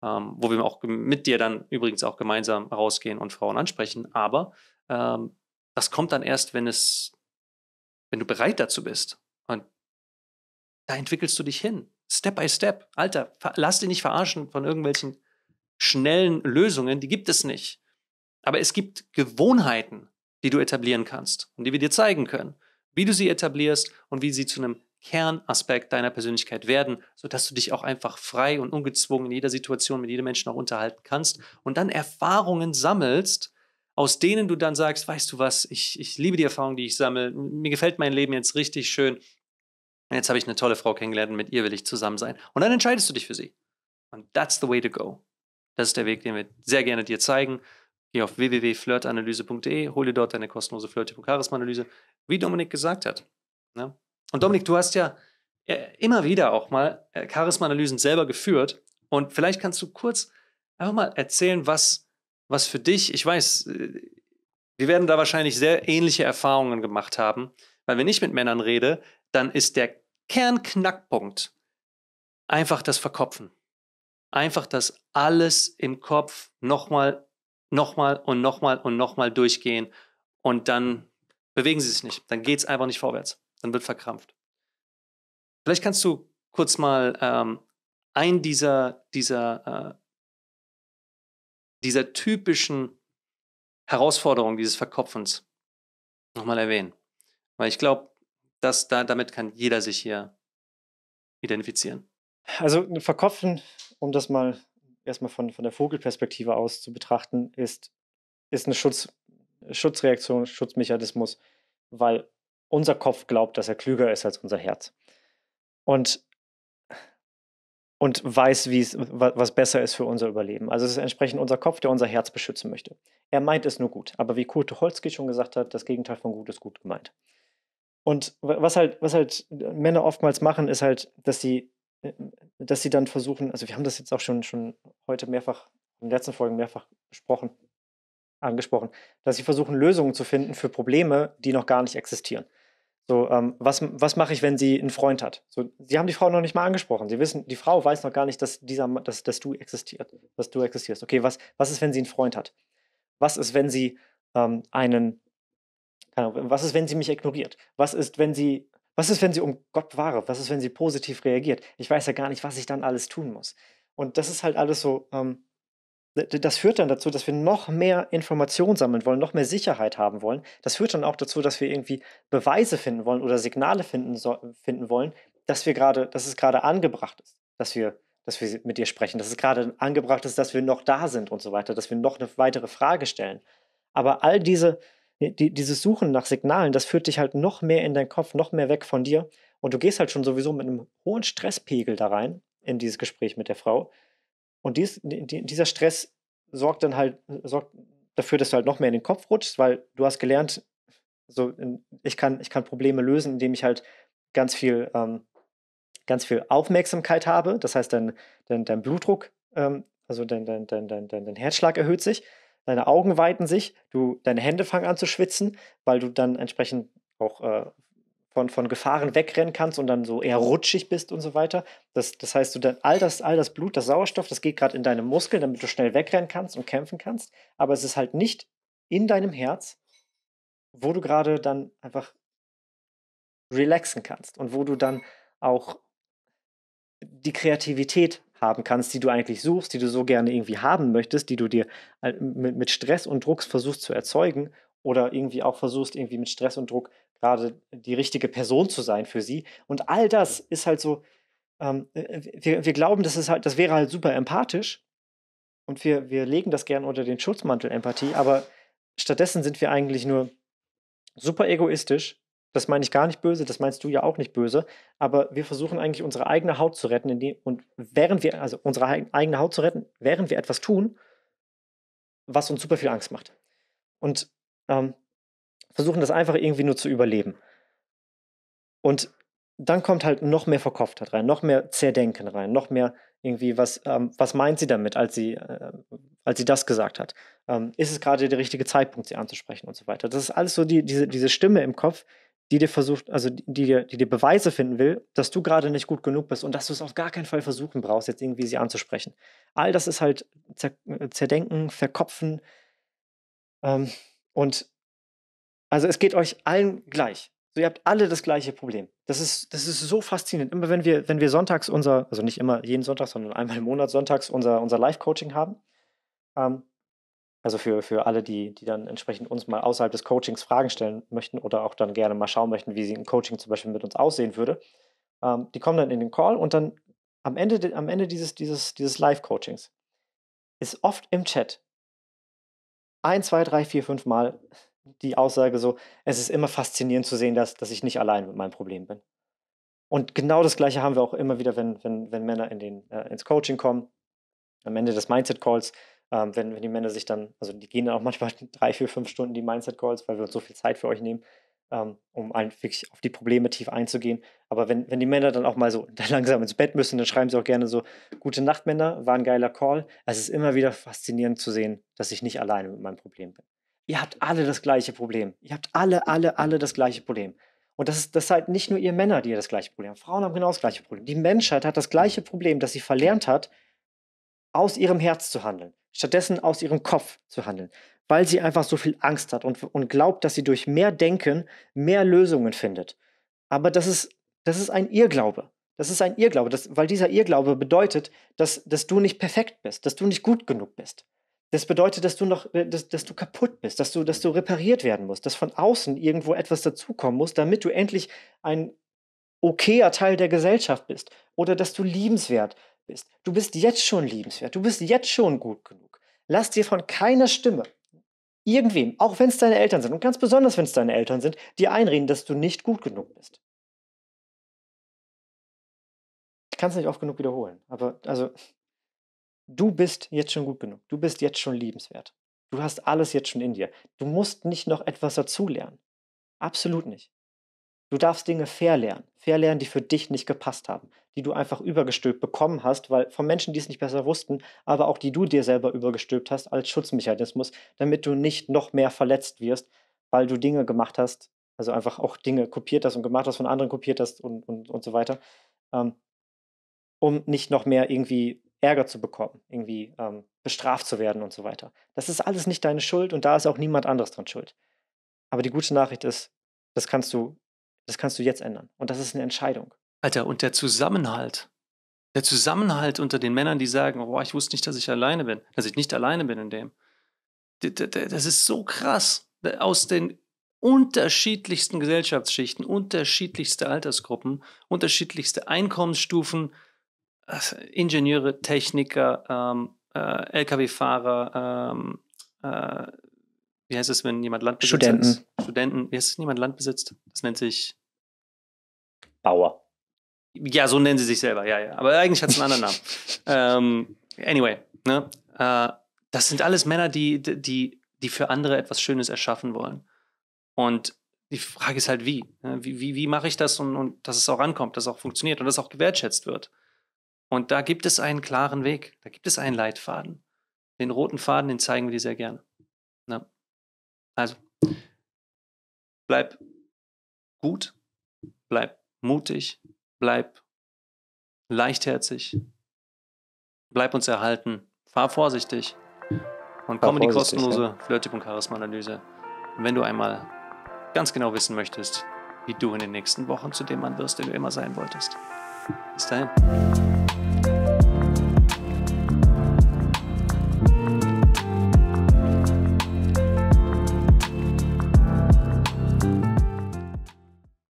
Ähm, wo wir auch mit dir dann übrigens auch gemeinsam rausgehen und Frauen ansprechen. Aber ähm, das kommt dann erst, wenn es wenn du bereit dazu bist. Und da entwickelst du dich hin. Step by step. Alter, lass dich nicht verarschen von irgendwelchen schnellen Lösungen, die gibt es nicht. Aber es gibt Gewohnheiten, die du etablieren kannst und die wir dir zeigen können, wie du sie etablierst und wie sie zu einem Kernaspekt deiner Persönlichkeit werden, sodass du dich auch einfach frei und ungezwungen in jeder Situation mit jedem Menschen auch unterhalten kannst und dann Erfahrungen sammelst, aus denen du dann sagst, weißt du was, ich, ich liebe die Erfahrung, die ich sammle, mir gefällt mein Leben jetzt richtig schön. jetzt habe ich eine tolle Frau kennengelernt und mit ihr will ich zusammen sein. Und dann entscheidest du dich für sie. Und that's the way to go. Das ist der Weg, den wir sehr gerne dir zeigen. Geh auf www.flirtanalyse.de, hol dir dort deine kostenlose flirt charisma analyse wie Dominik gesagt hat. Ja? Ne? Und Dominik, du hast ja äh, immer wieder auch mal äh, Charisma-Analysen selber geführt. Und vielleicht kannst du kurz einfach mal erzählen, was, was für dich, ich weiß, äh, wir werden da wahrscheinlich sehr ähnliche Erfahrungen gemacht haben, weil wenn ich mit Männern rede, dann ist der Kernknackpunkt einfach das Verkopfen. Einfach das alles im Kopf nochmal, nochmal und nochmal und nochmal durchgehen und dann bewegen sie sich nicht. Dann geht es einfach nicht vorwärts. Dann wird verkrampft. Vielleicht kannst du kurz mal ähm, einen dieser, dieser äh, dieser typischen Herausforderung dieses Verkopfens nochmal erwähnen. Weil ich glaube, dass da, damit kann jeder sich hier identifizieren. Also ein Verkopfen, um das mal erstmal von, von der Vogelperspektive aus zu betrachten, ist, ist eine Schutz, Schutzreaktion, Schutzmechanismus, weil unser Kopf glaubt, dass er klüger ist als unser Herz. Und und weiß, wie es, was besser ist für unser Überleben. Also es ist entsprechend unser Kopf, der unser Herz beschützen möchte. Er meint es nur gut. Aber wie Kurt Holzki schon gesagt hat, das Gegenteil von gut ist gut gemeint. Und was halt, was halt Männer oftmals machen, ist halt, dass sie, äh, dass sie dann versuchen, also wir haben das jetzt auch schon, schon heute mehrfach, in den letzten Folgen mehrfach besprochen, angesprochen, dass sie versuchen, Lösungen zu finden für Probleme, die noch gar nicht existieren. So, ähm, was, was mache ich, wenn sie einen Freund hat? So, sie haben die Frau noch nicht mal angesprochen. Sie wissen, die Frau weiß noch gar nicht, dass, dieser, dass, dass du existiert, dass du existierst. Okay, was, was ist, wenn sie einen Freund hat? Was ist, wenn sie ähm, einen, was ist, wenn sie mich ignoriert? Was ist, wenn sie, was ist, wenn sie um Gott wahre? Was ist, wenn sie positiv reagiert? Ich weiß ja gar nicht, was ich dann alles tun muss. Und das ist halt alles so, ähm, das führt dann dazu, dass wir noch mehr Informationen sammeln wollen, noch mehr Sicherheit haben wollen. Das führt dann auch dazu, dass wir irgendwie Beweise finden wollen oder Signale finden, so, finden wollen, dass wir gerade, dass es gerade angebracht ist, dass wir, dass wir mit dir sprechen, dass es gerade angebracht ist, dass wir noch da sind und so weiter, dass wir noch eine weitere Frage stellen. Aber all diese, die, dieses Suchen nach Signalen, das führt dich halt noch mehr in deinen Kopf, noch mehr weg von dir. Und du gehst halt schon sowieso mit einem hohen Stresspegel da rein, in dieses Gespräch mit der Frau und dies, die, dieser Stress sorgt dann halt, sorgt dafür, dass du halt noch mehr in den Kopf rutschst, weil du hast gelernt, so ich, kann, ich kann Probleme lösen, indem ich halt ganz viel, ähm, ganz viel Aufmerksamkeit habe. Das heißt, dein, dein, dein Blutdruck, ähm, also dein, dein, dein, dein, dein Herzschlag erhöht sich, deine Augen weiten sich, du, deine Hände fangen an zu schwitzen, weil du dann entsprechend auch äh, von, von Gefahren wegrennen kannst und dann so eher rutschig bist und so weiter. Das, das heißt, du dann all das, all das Blut, das Sauerstoff, das geht gerade in deine Muskeln, damit du schnell wegrennen kannst und kämpfen kannst. Aber es ist halt nicht in deinem Herz, wo du gerade dann einfach relaxen kannst und wo du dann auch die Kreativität haben kannst, die du eigentlich suchst, die du so gerne irgendwie haben möchtest, die du dir mit, mit Stress und Druck versuchst zu erzeugen oder irgendwie auch versuchst, irgendwie mit Stress und Druck zu gerade die richtige Person zu sein für sie. Und all das ist halt so, ähm, äh, wir, wir, glauben, das, ist halt, das wäre halt super empathisch und wir, wir legen das gern unter den Schutzmantel Empathie, aber stattdessen sind wir eigentlich nur super egoistisch. Das meine ich gar nicht böse, das meinst du ja auch nicht böse, aber wir versuchen eigentlich unsere eigene Haut zu retten, indem, und während wir, also unsere eigene Haut zu retten, während wir etwas tun, was uns super viel Angst macht. Und ähm, versuchen das einfach irgendwie nur zu überleben. Und dann kommt halt noch mehr Verkopftheit halt rein, noch mehr Zerdenken rein, noch mehr irgendwie, was, ähm, was meint sie damit, als sie, äh, als sie das gesagt hat? Ähm, ist es gerade der richtige Zeitpunkt, sie anzusprechen und so weiter? Das ist alles so die, diese, diese Stimme im Kopf, die dir versucht, also die, die, die dir Beweise finden will, dass du gerade nicht gut genug bist und dass du es auf gar keinen Fall versuchen brauchst, jetzt irgendwie sie anzusprechen. All das ist halt Zer Zerdenken, Verkopfen ähm, und also es geht euch allen gleich. So, ihr habt alle das gleiche Problem. Das ist, das ist so faszinierend. Immer wenn wir, wenn wir sonntags unser, also nicht immer jeden Sonntag, sondern einmal im Monat sonntags unser, unser Live-Coaching haben, ähm, also für, für alle, die, die dann entsprechend uns mal außerhalb des Coachings Fragen stellen möchten oder auch dann gerne mal schauen möchten, wie sie ein Coaching zum Beispiel mit uns aussehen würde, ähm, die kommen dann in den Call und dann am Ende, am Ende dieses, dieses, dieses Live-Coachings ist oft im Chat ein, zwei, drei, vier, fünf Mal die Aussage so, es ist immer faszinierend zu sehen, dass, dass ich nicht allein mit meinem Problem bin. Und genau das Gleiche haben wir auch immer wieder, wenn, wenn, wenn Männer in den, äh, ins Coaching kommen, am Ende des Mindset-Calls, ähm, wenn, wenn die Männer sich dann, also die gehen dann auch manchmal drei, vier, fünf Stunden die Mindset-Calls, weil wir uns so viel Zeit für euch nehmen, ähm, um ein, wirklich auf die Probleme tief einzugehen. Aber wenn, wenn die Männer dann auch mal so langsam ins Bett müssen, dann schreiben sie auch gerne so, gute Nacht, Männer, war ein geiler Call. Es ist immer wieder faszinierend zu sehen, dass ich nicht alleine mit meinem Problem bin ihr habt alle das gleiche Problem. Ihr habt alle, alle, alle das gleiche Problem. Und das ist, das ist nicht nur ihr Männer, die ihr das gleiche Problem haben. Frauen haben genau das gleiche Problem. Die Menschheit hat das gleiche Problem, dass sie verlernt hat, aus ihrem Herz zu handeln, stattdessen aus ihrem Kopf zu handeln, weil sie einfach so viel Angst hat und, und glaubt, dass sie durch mehr Denken mehr Lösungen findet. Aber das ist, das ist ein Irrglaube. Das ist ein Irrglaube, das, weil dieser Irrglaube bedeutet, dass, dass du nicht perfekt bist, dass du nicht gut genug bist. Das bedeutet, dass du noch, äh, dass, dass du kaputt bist, dass du, dass du repariert werden musst, dass von außen irgendwo etwas dazukommen muss, damit du endlich ein okayer Teil der Gesellschaft bist oder dass du liebenswert bist. Du bist jetzt schon liebenswert, du bist jetzt schon gut genug. Lass dir von keiner Stimme, irgendwem, auch wenn es deine Eltern sind und ganz besonders wenn es deine Eltern sind, dir einreden, dass du nicht gut genug bist. Ich kann es nicht oft genug wiederholen, aber also du bist jetzt schon gut genug, du bist jetzt schon liebenswert, du hast alles jetzt schon in dir, du musst nicht noch etwas dazulernen. Absolut nicht. Du darfst Dinge fair lernen. Fair lernen, die für dich nicht gepasst haben, die du einfach übergestülpt bekommen hast, weil von Menschen, die es nicht besser wussten, aber auch die du dir selber übergestülpt hast als Schutzmechanismus, damit du nicht noch mehr verletzt wirst, weil du Dinge gemacht hast, also einfach auch Dinge kopiert hast und gemacht hast, von anderen kopiert hast und, und, und so weiter, ähm, um nicht noch mehr irgendwie Ärger zu bekommen, irgendwie ähm, bestraft zu werden und so weiter. Das ist alles nicht deine Schuld und da ist auch niemand anderes dran schuld. Aber die gute Nachricht ist, das kannst du, das kannst du jetzt ändern. Und das ist eine Entscheidung. Alter, und der Zusammenhalt. Der Zusammenhalt unter den Männern, die sagen, oh, ich wusste nicht, dass ich alleine bin, dass ich nicht alleine bin in dem. Das ist so krass. Äh, aus den unterschiedlichsten Gesellschaftsschichten, unterschiedlichste Altersgruppen, unterschiedlichste Einkommensstufen, Ingenieure, Techniker, ähm, äh, Lkw-Fahrer, ähm, äh, wie heißt es, wenn jemand Land besitzt? Studenten. Studenten, wie heißt es, wenn jemand Land besitzt? Das nennt sich Bauer. Ja, so nennen sie sich selber, ja, ja. Aber eigentlich hat es einen anderen Namen. Ähm, anyway, ne? Äh, das sind alles Männer, die, die, die für andere etwas Schönes erschaffen wollen. Und die Frage ist halt, wie? Ne? Wie, wie, wie mache ich das und, und dass es auch ankommt, dass es auch funktioniert und dass es auch gewertschätzt wird? Und da gibt es einen klaren Weg, da gibt es einen Leitfaden. Den roten Faden, den zeigen wir dir sehr gerne. Na? Also, bleib gut, bleib mutig, bleib leichtherzig, bleib uns erhalten, fahr vorsichtig und komm in die kostenlose ja. Flirttyp und Charisma-Analyse, wenn du einmal ganz genau wissen möchtest, wie du in den nächsten Wochen zu dem Mann wirst, den du immer sein wolltest. Bis dahin.